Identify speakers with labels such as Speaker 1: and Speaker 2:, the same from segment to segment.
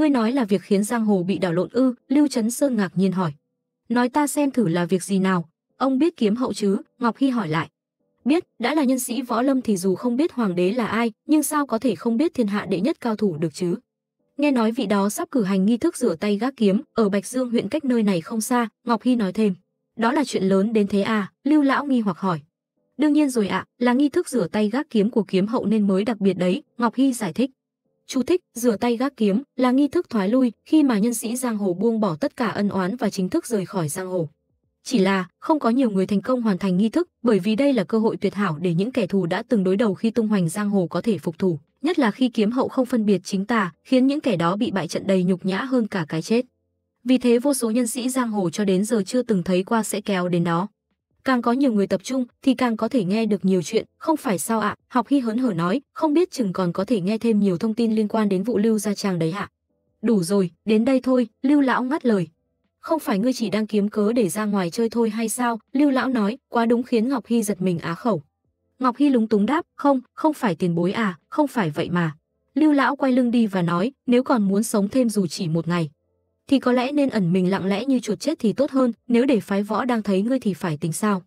Speaker 1: ngươi nói là việc khiến giang hồ bị đảo lộn ư, Lưu Trấn Sơn ngạc nhiên hỏi. Nói ta xem thử là việc gì nào, ông biết kiếm hậu chứ, Ngọc Hy hỏi lại. Biết, đã là nhân sĩ võ lâm thì dù không biết hoàng đế là ai, nhưng sao có thể không biết thiên hạ đệ nhất cao thủ được chứ? Nghe nói vị đó sắp cử hành nghi thức rửa tay gác kiếm ở Bạch Dương huyện cách nơi này không xa, Ngọc Hy nói thêm. Đó là chuyện lớn đến thế à, Lưu Lão nghi hoặc hỏi. Đương nhiên rồi ạ, à, là nghi thức rửa tay gác kiếm của kiếm hậu nên mới đặc biệt đấy, Ngọc Hy giải thích. Chú thích, rửa tay gác kiếm là nghi thức thoái lui khi mà nhân sĩ giang hồ buông bỏ tất cả ân oán và chính thức rời khỏi giang hồ. Chỉ là không có nhiều người thành công hoàn thành nghi thức bởi vì đây là cơ hội tuyệt hảo để những kẻ thù đã từng đối đầu khi tung hoành giang hồ có thể phục thủ, nhất là khi kiếm hậu không phân biệt chính tà, khiến những kẻ đó bị bại trận đầy nhục nhã hơn cả cái chết. Vì thế vô số nhân sĩ giang hồ cho đến giờ chưa từng thấy qua sẽ kéo đến đó càng có nhiều người tập trung thì càng có thể nghe được nhiều chuyện không phải sao ạ học hy hớn hở nói không biết chừng còn có thể nghe thêm nhiều thông tin liên quan đến vụ lưu gia trang đấy ạ đủ rồi đến đây thôi lưu lão ngắt lời không phải ngươi chỉ đang kiếm cớ để ra ngoài chơi thôi hay sao lưu lão nói quá đúng khiến ngọc hy giật mình á khẩu ngọc hy lúng túng đáp không không phải tiền bối à không phải vậy mà lưu lão quay lưng đi và nói nếu còn muốn sống thêm dù chỉ một ngày thì có lẽ nên ẩn mình lặng lẽ như chuột chết thì tốt hơn, nếu để phái võ đang thấy ngươi thì phải tính sao?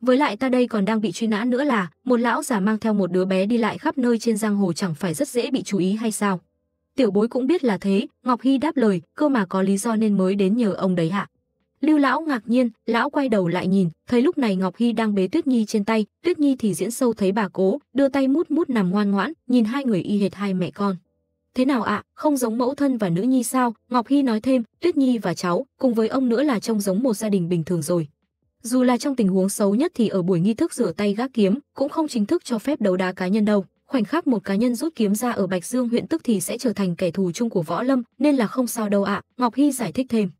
Speaker 1: Với lại ta đây còn đang bị truy nã nữa là, một lão già mang theo một đứa bé đi lại khắp nơi trên giang hồ chẳng phải rất dễ bị chú ý hay sao? Tiểu bối cũng biết là thế, Ngọc Hy đáp lời, cơ mà có lý do nên mới đến nhờ ông đấy hạ. Lưu lão ngạc nhiên, lão quay đầu lại nhìn, thấy lúc này Ngọc Hy đang bế Tuyết Nhi trên tay, Tuyết Nhi thì diễn sâu thấy bà cố, đưa tay mút mút nằm ngoan ngoãn, nhìn hai người y hệt hai mẹ con. Thế nào ạ, không giống mẫu thân và nữ nhi sao? Ngọc Hy nói thêm, Tuyết Nhi và cháu, cùng với ông nữa là trông giống một gia đình bình thường rồi. Dù là trong tình huống xấu nhất thì ở buổi nghi thức rửa tay gác kiếm, cũng không chính thức cho phép đấu đá cá nhân đâu. Khoảnh khắc một cá nhân rút kiếm ra ở Bạch Dương huyện tức thì sẽ trở thành kẻ thù chung của võ lâm, nên là không sao đâu ạ, Ngọc Hy giải thích thêm.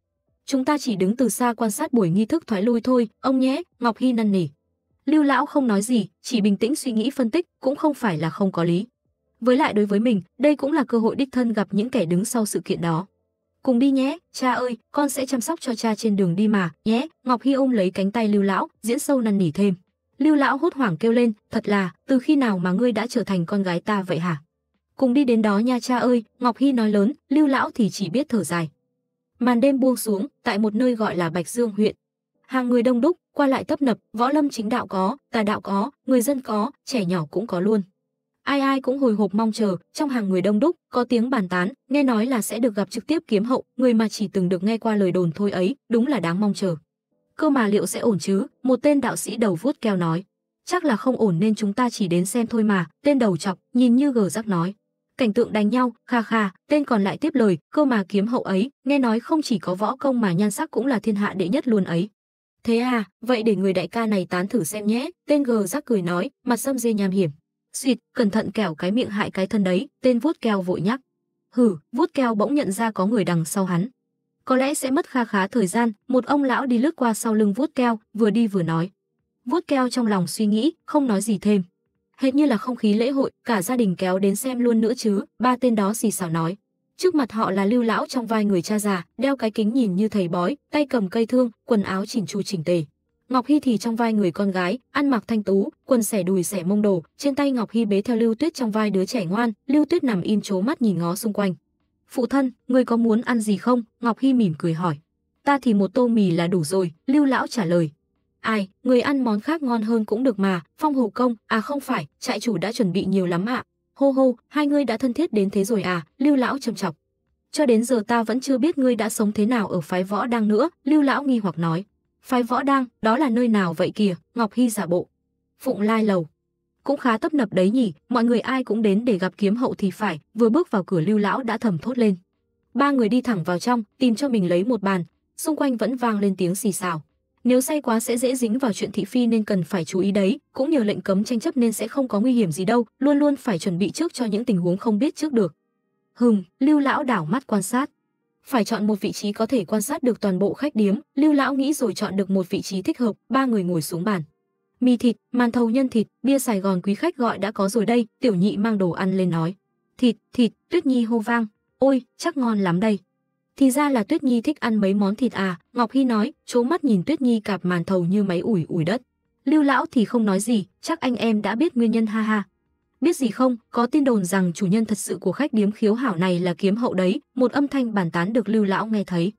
Speaker 1: Chúng ta chỉ đứng từ xa quan sát buổi nghi thức thoái lui thôi, ông nhé, Ngọc Hy năn nỉ. Lưu lão không nói gì, chỉ bình tĩnh suy nghĩ phân tích, cũng không phải là không có lý với lại đối với mình đây cũng là cơ hội đích thân gặp những kẻ đứng sau sự kiện đó cùng đi nhé cha ơi con sẽ chăm sóc cho cha trên đường đi mà nhé ngọc hy ôm lấy cánh tay lưu lão diễn sâu năn nỉ thêm lưu lão hốt hoảng kêu lên thật là từ khi nào mà ngươi đã trở thành con gái ta vậy hả cùng đi đến đó nha cha ơi ngọc hy nói lớn lưu lão thì chỉ biết thở dài màn đêm buông xuống tại một nơi gọi là bạch dương huyện hàng người đông đúc qua lại tấp nập võ lâm chính đạo có tà đạo có người dân có trẻ nhỏ cũng có luôn ai ai cũng hồi hộp mong chờ, trong hàng người đông đúc, có tiếng bàn tán, nghe nói là sẽ được gặp trực tiếp kiếm hậu, người mà chỉ từng được nghe qua lời đồn thôi ấy, đúng là đáng mong chờ. Cơ mà liệu sẽ ổn chứ? Một tên đạo sĩ đầu vuốt keo nói. Chắc là không ổn nên chúng ta chỉ đến xem thôi mà, tên đầu chọc, nhìn như gờ rắc nói. Cảnh tượng đánh nhau, kha kha, tên còn lại tiếp lời, cơ mà kiếm hậu ấy, nghe nói không chỉ có võ công mà nhan sắc cũng là thiên hạ đệ nhất luôn ấy. Thế à, vậy để người đại ca này tán thử xem nhé, tên gờ rắc cười nói, mặt sâm dê nham hiểm. Xịt, cẩn thận kẻo cái miệng hại cái thân đấy, tên vuốt keo vội nhắc. Hử, vuốt keo bỗng nhận ra có người đằng sau hắn. Có lẽ sẽ mất kha khá thời gian, một ông lão đi lướt qua sau lưng vuốt keo, vừa đi vừa nói. Vuốt keo trong lòng suy nghĩ, không nói gì thêm. Hệt như là không khí lễ hội, cả gia đình kéo đến xem luôn nữa chứ, ba tên đó xì xào nói. Trước mặt họ là lưu lão trong vai người cha già, đeo cái kính nhìn như thầy bói, tay cầm cây thương, quần áo chỉnh chu chỉnh tề. Ngọc Hy thì trong vai người con gái, ăn mặc thanh tú, quần xẻ đùi xẻ mông đổ, trên tay Ngọc Hy bế theo Lưu Tuyết trong vai đứa trẻ ngoan, Lưu Tuyết nằm im chố mắt nhìn ngó xung quanh. "Phụ thân, người có muốn ăn gì không?" Ngọc Hy mỉm cười hỏi. "Ta thì một tô mì là đủ rồi." Lưu lão trả lời. "Ai, người ăn món khác ngon hơn cũng được mà, Phong Hổ công, à không phải, trại chủ đã chuẩn bị nhiều lắm ạ." "Hô hô, hai ngươi đã thân thiết đến thế rồi à?" Lưu lão trầm chọc. "Cho đến giờ ta vẫn chưa biết ngươi đã sống thế nào ở phái võ đang nữa." Lưu lão nghi hoặc nói Phái võ đang, đó là nơi nào vậy kìa, Ngọc Hy giả bộ. Phụng lai lầu. Cũng khá tấp nập đấy nhỉ, mọi người ai cũng đến để gặp kiếm hậu thì phải, vừa bước vào cửa lưu lão đã thầm thốt lên. Ba người đi thẳng vào trong, tìm cho mình lấy một bàn, xung quanh vẫn vang lên tiếng xì xào. Nếu say quá sẽ dễ dính vào chuyện thị phi nên cần phải chú ý đấy, cũng nhờ lệnh cấm tranh chấp nên sẽ không có nguy hiểm gì đâu, luôn luôn phải chuẩn bị trước cho những tình huống không biết trước được. Hừm, Lưu lão đảo mắt quan sát, phải chọn một vị trí có thể quan sát được toàn bộ khách điếm, Lưu lão nghĩ rồi chọn được một vị trí thích hợp, ba người ngồi xuống bàn. Mì thịt, màn thầu nhân thịt, bia Sài Gòn quý khách gọi đã có rồi đây, tiểu nhị mang đồ ăn lên nói. Thịt, thịt, Tuyết Nhi hô vang, ôi, chắc ngon lắm đây. Thì ra là Tuyết Nhi thích ăn mấy món thịt à, Ngọc Hy nói, chố mắt nhìn Tuyết Nhi cạp màn thầu như máy ủi ủi đất. Lưu lão thì không nói gì, chắc anh em đã biết nguyên nhân ha ha biết gì không, có tin đồn rằng chủ nhân thật sự của khách điếm khiếu hảo này là kiếm hậu đấy, một âm thanh bàn tán được Lưu lão nghe thấy.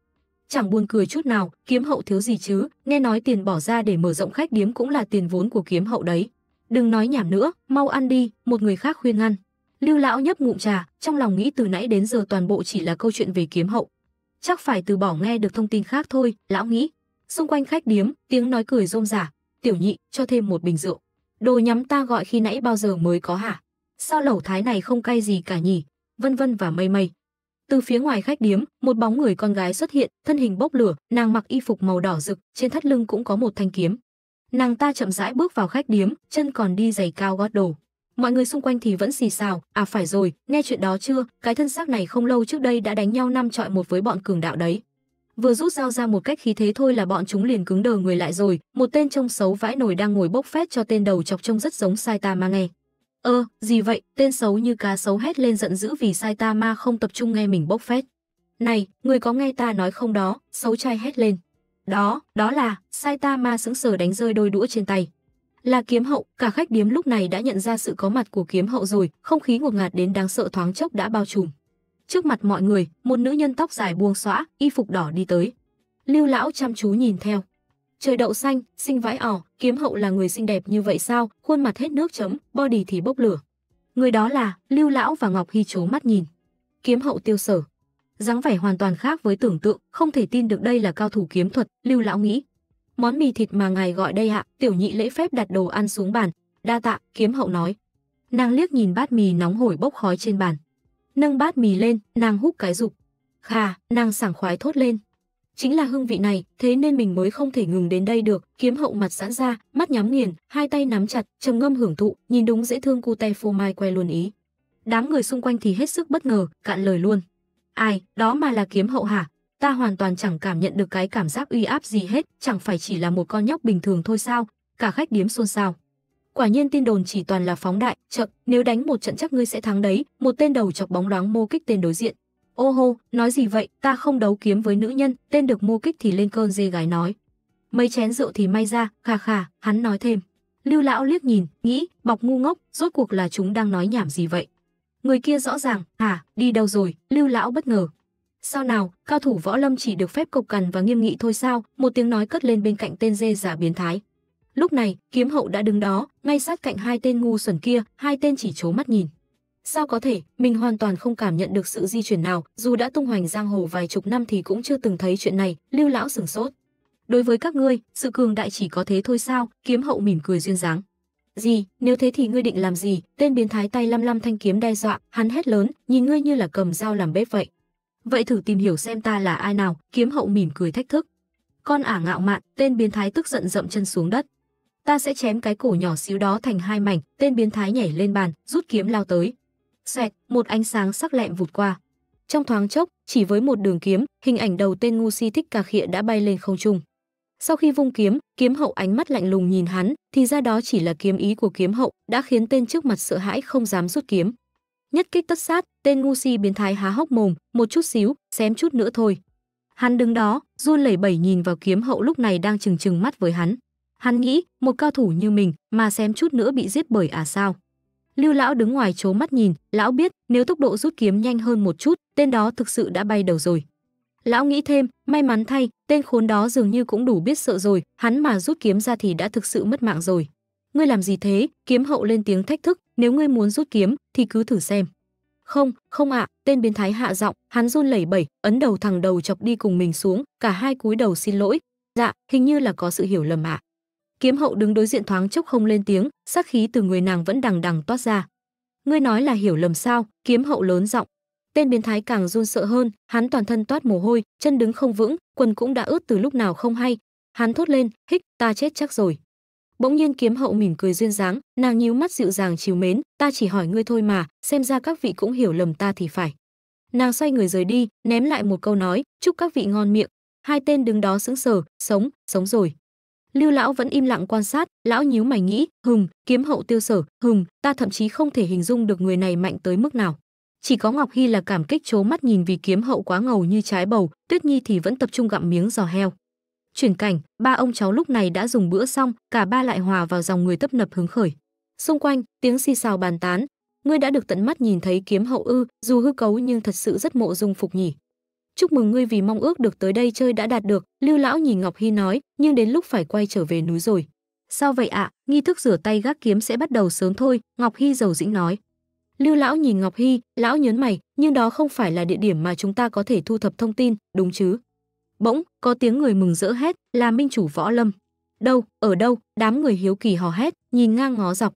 Speaker 1: Chẳng buồn cười chút nào, kiếm hậu thiếu gì chứ, nghe nói tiền bỏ ra để mở rộng khách điếm cũng là tiền vốn của kiếm hậu đấy. Đừng nói nhảm nữa, mau ăn đi, một người khác khuyên ngăn. Lưu lão nhấp ngụm trà, trong lòng nghĩ từ nãy đến giờ toàn bộ chỉ là câu chuyện về kiếm hậu. Chắc phải từ bỏ nghe được thông tin khác thôi, lão nghĩ. Xung quanh khách điếm, tiếng nói cười rôm rả, "Tiểu nhị, cho thêm một bình rượu." Đồ nhắm ta gọi khi nãy bao giờ mới có hả? Sao lẩu thái này không cay gì cả nhỉ? Vân vân và mây mây. Từ phía ngoài khách điếm, một bóng người con gái xuất hiện, thân hình bốc lửa, nàng mặc y phục màu đỏ rực, trên thắt lưng cũng có một thanh kiếm. Nàng ta chậm rãi bước vào khách điếm, chân còn đi giày cao gót đồ. Mọi người xung quanh thì vẫn xì xào, à phải rồi, nghe chuyện đó chưa, cái thân xác này không lâu trước đây đã đánh nhau năm trọi một với bọn cường đạo đấy vừa rút dao ra một cách khí thế thôi là bọn chúng liền cứng đờ người lại rồi một tên trông xấu vãi nổi đang ngồi bốc phét cho tên đầu chọc trông rất giống Sai Ta saitama nghe ơ ờ, gì vậy tên xấu như cá xấu hét lên giận dữ vì Sai Ta Ma không tập trung nghe mình bốc phét này người có nghe ta nói không đó xấu trai hét lên đó đó là Sai Ta Ma sững sờ đánh rơi đôi đũa trên tay là kiếm hậu cả khách điếm lúc này đã nhận ra sự có mặt của kiếm hậu rồi không khí ngột ngạt đến đáng sợ thoáng chốc đã bao trùm Trước mặt mọi người, một nữ nhân tóc dài buông xõa, y phục đỏ đi tới. Lưu lão chăm chú nhìn theo. Trời đậu xanh, sinh vãi ỏ, kiếm hậu là người xinh đẹp như vậy sao, khuôn mặt hết nước chấm, body thì bốc lửa. Người đó là, Lưu lão và Ngọc Hy chố mắt nhìn. Kiếm hậu tiêu sở. dáng vẻ hoàn toàn khác với tưởng tượng, không thể tin được đây là cao thủ kiếm thuật, Lưu lão nghĩ. Món mì thịt mà ngài gọi đây ạ, tiểu nhị lễ phép đặt đồ ăn xuống bàn, đa tạ, kiếm hậu nói. Nàng liếc nhìn bát mì nóng hổi bốc khói trên bàn nâng bát mì lên, nàng hút cái dục. Khà, nàng sảng khoái thốt lên. Chính là hương vị này, thế nên mình mới không thể ngừng đến đây được. Kiếm hậu mặt giãn ra, mắt nhắm nghiền, hai tay nắm chặt, trầm ngâm hưởng thụ, nhìn đúng dễ thương cu te phô mai que luôn ý. Đám người xung quanh thì hết sức bất ngờ, cạn lời luôn. Ai, đó mà là kiếm hậu hả? Ta hoàn toàn chẳng cảm nhận được cái cảm giác uy áp gì hết, chẳng phải chỉ là một con nhóc bình thường thôi sao? Cả khách điếm xôn xao quả nhiên tin đồn chỉ toàn là phóng đại, chậm, nếu đánh một trận chắc ngươi sẽ thắng đấy, một tên đầu chọc bóng loáng mô kích tên đối diện. Ô hô, nói gì vậy, ta không đấu kiếm với nữ nhân, tên được mô kích thì lên cơn dê gái nói. Mấy chén rượu thì may ra, khà khà, hắn nói thêm. Lưu lão liếc nhìn, nghĩ, bọc ngu ngốc, rốt cuộc là chúng đang nói nhảm gì vậy. Người kia rõ ràng, à, đi đâu rồi, lưu lão bất ngờ. Sao nào, cao thủ võ lâm chỉ được phép cộc cằn và nghiêm nghị thôi sao, một tiếng nói cất lên bên cạnh tên dê giả biến thái. Lúc này, kiếm hậu đã đứng đó, ngay sát cạnh hai tên ngu xuẩn kia, hai tên chỉ chố mắt nhìn. Sao có thể, mình hoàn toàn không cảm nhận được sự di chuyển nào, dù đã tung hoành giang hồ vài chục năm thì cũng chưa từng thấy chuyện này, lưu lão sửng sốt. Đối với các ngươi, sự cường đại chỉ có thế thôi sao, kiếm hậu mỉm cười duyên dáng. Gì, nếu thế thì ngươi định làm gì, tên biến thái tay lăm lăm thanh kiếm đe dọa, hắn hét lớn, nhìn ngươi như là cầm dao làm bếp vậy. Vậy thử tìm hiểu xem ta là ai nào, kiếm hậu mỉm cười thách thức. Con ả ngạo mạn, tên biến thái tức giận dậm chân xuống đất ta sẽ chém cái cổ nhỏ xíu đó thành hai mảnh, tên biến thái nhảy lên bàn, rút kiếm lao tới. Xoẹt, một ánh sáng sắc lẹm vụt qua. Trong thoáng chốc, chỉ với một đường kiếm, hình ảnh đầu tên ngu si thích cà khịa đã bay lên không trung. Sau khi vung kiếm, kiếm hậu ánh mắt lạnh lùng nhìn hắn, thì ra đó chỉ là kiếm ý của kiếm hậu, đã khiến tên trước mặt sợ hãi không dám rút kiếm. Nhất kích tất sát, tên ngu si biến thái há hốc mồm, một chút xíu, xém chút nữa thôi. Hắn đứng đó, run lẩy bẩy nhìn vào kiếm hậu lúc này đang trừng trừng mắt với hắn. Hắn nghĩ, một cao thủ như mình mà xém chút nữa bị giết bởi à sao? Lưu lão đứng ngoài chố mắt nhìn, lão biết nếu tốc độ rút kiếm nhanh hơn một chút, tên đó thực sự đã bay đầu rồi. Lão nghĩ thêm, may mắn thay, tên khốn đó dường như cũng đủ biết sợ rồi, hắn mà rút kiếm ra thì đã thực sự mất mạng rồi. Ngươi làm gì thế? Kiếm hậu lên tiếng thách thức, nếu ngươi muốn rút kiếm thì cứ thử xem. Không, không ạ, à, tên biến thái hạ giọng, hắn run lẩy bẩy, ấn đầu thằng đầu chọc đi cùng mình xuống, cả hai cúi đầu xin lỗi. Dạ, hình như là có sự hiểu lầm ạ. À. Kiếm hậu đứng đối diện thoáng chốc không lên tiếng, sát khí từ người nàng vẫn đằng đằng toát ra. Ngươi nói là hiểu lầm sao? Kiếm hậu lớn giọng. Tên biến thái càng run sợ hơn, hắn toàn thân toát mồ hôi, chân đứng không vững, quần cũng đã ướt từ lúc nào không hay. Hắn thốt lên, hích, ta chết chắc rồi. Bỗng nhiên kiếm hậu mỉm cười duyên dáng, nàng nhíu mắt dịu dàng chiều mến, ta chỉ hỏi ngươi thôi mà, xem ra các vị cũng hiểu lầm ta thì phải. Nàng xoay người rời đi, ném lại một câu nói, chúc các vị ngon miệng. Hai tên đứng đó sững sờ, sống, sống rồi lưu lão vẫn im lặng quan sát lão nhíu mày nghĩ hùng kiếm hậu tiêu sở hùng ta thậm chí không thể hình dung được người này mạnh tới mức nào chỉ có ngọc hy là cảm kích trố mắt nhìn vì kiếm hậu quá ngầu như trái bầu tuyết nhi thì vẫn tập trung gặm miếng giò heo chuyển cảnh ba ông cháu lúc này đã dùng bữa xong cả ba lại hòa vào dòng người tấp nập hứng khởi xung quanh tiếng xì xào bàn tán ngươi đã được tận mắt nhìn thấy kiếm hậu ư dù hư cấu nhưng thật sự rất mộ dung phục nhỉ chúc mừng ngươi vì mong ước được tới đây chơi đã đạt được lưu lão nhìn ngọc hy nói nhưng đến lúc phải quay trở về núi rồi sao vậy ạ à? nghi thức rửa tay gác kiếm sẽ bắt đầu sớm thôi ngọc hy giàu dĩnh nói lưu lão nhìn ngọc hy lão nhớn mày nhưng đó không phải là địa điểm mà chúng ta có thể thu thập thông tin đúng chứ bỗng có tiếng người mừng rỡ hét là minh chủ võ lâm đâu ở đâu đám người hiếu kỳ hò hét nhìn ngang ngó dọc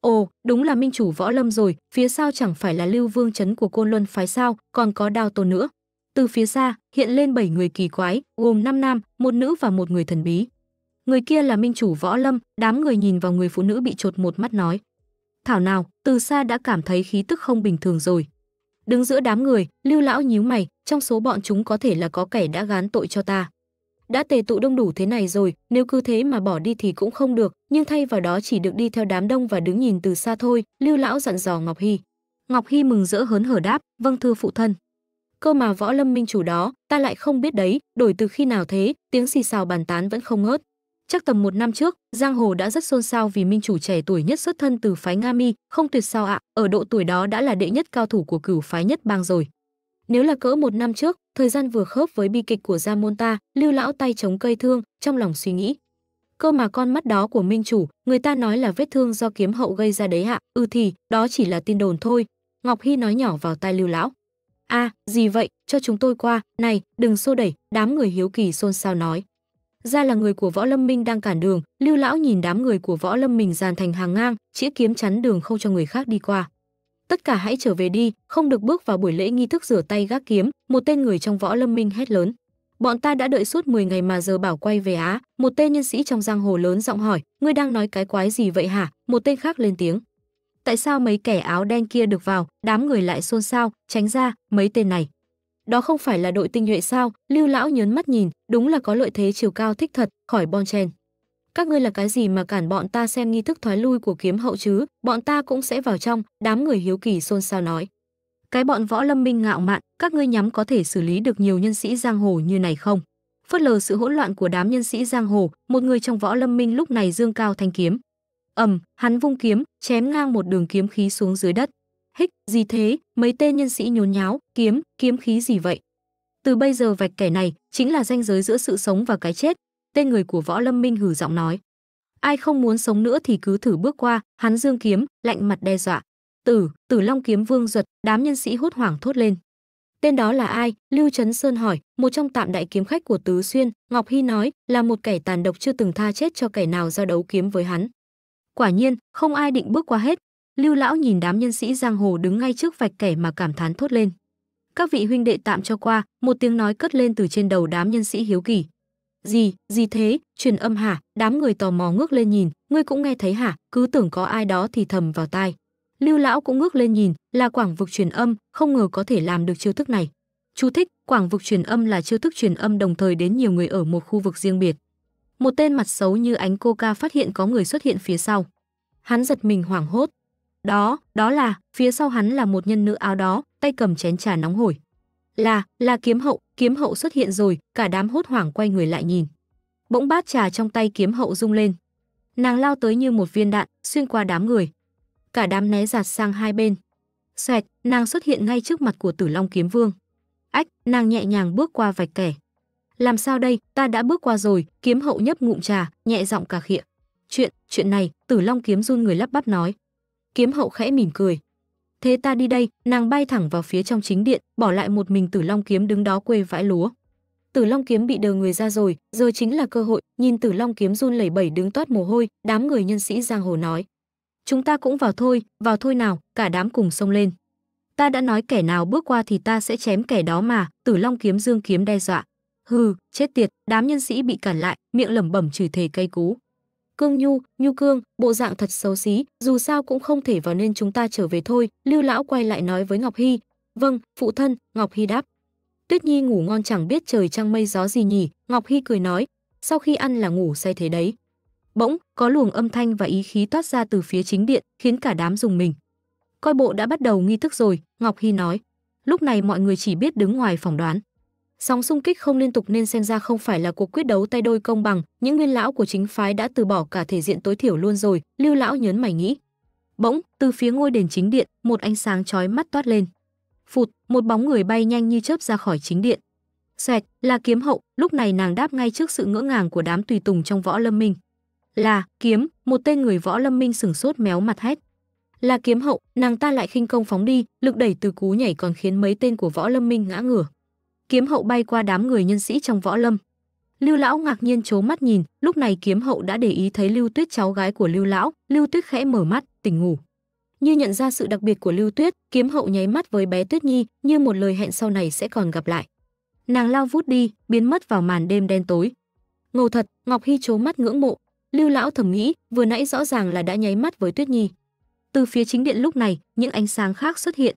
Speaker 1: ồ đúng là minh chủ võ lâm rồi phía sau chẳng phải là lưu vương trấn của côn luân phái sao còn có đao tôn nữa từ phía xa, hiện lên 7 người kỳ quái, gồm 5 nam, một nữ và một người thần bí. Người kia là minh chủ Võ Lâm, đám người nhìn vào người phụ nữ bị chột một mắt nói. Thảo nào, từ xa đã cảm thấy khí tức không bình thường rồi. Đứng giữa đám người, Lưu Lão nhíu mày, trong số bọn chúng có thể là có kẻ đã gán tội cho ta. Đã tề tụ đông đủ thế này rồi, nếu cứ thế mà bỏ đi thì cũng không được, nhưng thay vào đó chỉ được đi theo đám đông và đứng nhìn từ xa thôi, Lưu Lão dặn dò Ngọc Hy. Ngọc Hy mừng rỡ hớn hở đáp, vâng thưa phụ thân cơ mà võ lâm minh chủ đó ta lại không biết đấy đổi từ khi nào thế tiếng xì xào bàn tán vẫn không ngớt chắc tầm một năm trước giang hồ đã rất xôn xao vì minh chủ trẻ tuổi nhất xuất thân từ phái nga mi không tuyệt sao ạ ở độ tuổi đó đã là đệ nhất cao thủ của cửu phái nhất bang rồi nếu là cỡ một năm trước thời gian vừa khớp với bi kịch của gia môn ta lưu lão tay chống cây thương trong lòng suy nghĩ cơ mà con mắt đó của minh chủ người ta nói là vết thương do kiếm hậu gây ra đấy hạ à. ừ thì đó chỉ là tin đồn thôi ngọc hy nói nhỏ vào tai lưu lão a à, gì vậy cho chúng tôi qua này đừng xô đẩy đám người hiếu kỳ xôn xao nói ra là người của võ lâm minh đang cản đường lưu lão nhìn đám người của võ lâm mình dàn thành hàng ngang chĩa kiếm chắn đường không cho người khác đi qua tất cả hãy trở về đi không được bước vào buổi lễ nghi thức rửa tay gác kiếm một tên người trong võ lâm minh hét lớn bọn ta đã đợi suốt 10 ngày mà giờ bảo quay về á một tên nhân sĩ trong giang hồ lớn giọng hỏi ngươi đang nói cái quái gì vậy hả một tên khác lên tiếng tại sao mấy kẻ áo đen kia được vào, đám người lại xôn xao, tránh ra, mấy tên này. Đó không phải là đội tinh nhuệ sao, Lưu Lão nhớn mắt nhìn, đúng là có lợi thế chiều cao thích thật, khỏi bon chen. Các ngươi là cái gì mà cản bọn ta xem nghi thức thoái lui của kiếm hậu chứ, bọn ta cũng sẽ vào trong, đám người hiếu kỳ xôn xao nói. Cái bọn võ lâm minh ngạo mạn, các ngươi nhắm có thể xử lý được nhiều nhân sĩ giang hồ như này không? Phớt lờ sự hỗn loạn của đám nhân sĩ giang hồ, một người trong võ lâm minh lúc này dương cao thanh kiếm, ầm hắn vung kiếm chém ngang một đường kiếm khí xuống dưới đất hích gì thế mấy tên nhân sĩ nhốn nháo kiếm kiếm khí gì vậy từ bây giờ vạch kẻ này chính là ranh giới giữa sự sống và cái chết tên người của võ lâm minh hử giọng nói ai không muốn sống nữa thì cứ thử bước qua hắn dương kiếm lạnh mặt đe dọa tử tử long kiếm vương giật đám nhân sĩ hốt hoảng thốt lên tên đó là ai lưu trấn sơn hỏi một trong tạm đại kiếm khách của tứ xuyên ngọc hy nói là một kẻ tàn độc chưa từng tha chết cho kẻ nào ra đấu kiếm với hắn Quả nhiên, không ai định bước qua hết. Lưu lão nhìn đám nhân sĩ giang hồ đứng ngay trước vạch kẻ mà cảm thán thốt lên. Các vị huynh đệ tạm cho qua, một tiếng nói cất lên từ trên đầu đám nhân sĩ hiếu kỳ. Gì, gì thế, truyền âm hả? Đám người tò mò ngước lên nhìn, ngươi cũng nghe thấy hả? Cứ tưởng có ai đó thì thầm vào tai. Lưu lão cũng ngước lên nhìn, là quảng vực truyền âm, không ngờ có thể làm được chiêu thức này. Chú thích, quảng vực truyền âm là chiêu thức truyền âm đồng thời đến nhiều người ở một khu vực riêng biệt một tên mặt xấu như ánh coca phát hiện có người xuất hiện phía sau. Hắn giật mình hoảng hốt. Đó, đó là, phía sau hắn là một nhân nữ áo đó, tay cầm chén trà nóng hổi. Là, là kiếm hậu, kiếm hậu xuất hiện rồi, cả đám hốt hoảng quay người lại nhìn. Bỗng bát trà trong tay kiếm hậu rung lên. Nàng lao tới như một viên đạn, xuyên qua đám người. Cả đám né giạt sang hai bên. Xoẹt, nàng xuất hiện ngay trước mặt của tử long kiếm vương. Ách, nàng nhẹ nhàng bước qua vạch kẻ làm sao đây ta đã bước qua rồi kiếm hậu nhấp ngụm trà nhẹ giọng cà khịa chuyện chuyện này tử long kiếm run người lắp bắp nói kiếm hậu khẽ mỉm cười thế ta đi đây nàng bay thẳng vào phía trong chính điện bỏ lại một mình tử long kiếm đứng đó quê vãi lúa tử long kiếm bị đờ người ra rồi giờ chính là cơ hội nhìn tử long kiếm run lẩy bẩy đứng toát mồ hôi đám người nhân sĩ giang hồ nói chúng ta cũng vào thôi vào thôi nào cả đám cùng xông lên ta đã nói kẻ nào bước qua thì ta sẽ chém kẻ đó mà tử long kiếm dương kiếm đe dọa hừ chết tiệt đám nhân sĩ bị cản lại miệng lẩm bẩm chửi thề cây cú cương nhu nhu cương bộ dạng thật xấu xí dù sao cũng không thể vào nên chúng ta trở về thôi lưu lão quay lại nói với ngọc hy vâng phụ thân ngọc hy đáp tuyết nhi ngủ ngon chẳng biết trời trăng mây gió gì nhỉ ngọc hy cười nói sau khi ăn là ngủ say thế đấy bỗng có luồng âm thanh và ý khí toát ra từ phía chính điện khiến cả đám dùng mình coi bộ đã bắt đầu nghi thức rồi ngọc hy nói lúc này mọi người chỉ biết đứng ngoài phỏng đoán Sóng xung kích không liên tục nên xem ra không phải là cuộc quyết đấu tay đôi công bằng, những nguyên lão của chính phái đã từ bỏ cả thể diện tối thiểu luôn rồi, Lưu lão nhớn mày nghĩ. Bỗng, từ phía ngôi đền chính điện, một ánh sáng chói mắt toát lên. Phụt, một bóng người bay nhanh như chớp ra khỏi chính điện. Xoẹt, là kiếm hậu, lúc này nàng đáp ngay trước sự ngỡ ngàng của đám tùy tùng trong võ lâm minh. Là, kiếm, một tên người võ lâm minh sửng sốt méo mặt hét. Là kiếm hậu, nàng ta lại khinh công phóng đi, lực đẩy từ cú nhảy còn khiến mấy tên của võ lâm minh ngã ngửa kiếm hậu bay qua đám người nhân sĩ trong võ lâm. Lưu lão ngạc nhiên chố mắt nhìn, lúc này kiếm hậu đã để ý thấy Lưu Tuyết cháu gái của Lưu lão, Lưu Tuyết khẽ mở mắt, tỉnh ngủ. Như nhận ra sự đặc biệt của Lưu Tuyết, kiếm hậu nháy mắt với bé Tuyết Nhi, như một lời hẹn sau này sẽ còn gặp lại. Nàng lao vút đi, biến mất vào màn đêm đen tối. Ngầu thật, Ngọc Hy chố mắt ngưỡng mộ, Lưu lão thầm nghĩ, vừa nãy rõ ràng là đã nháy mắt với Tuyết Nhi. Từ phía chính điện lúc này, những ánh sáng khác xuất hiện,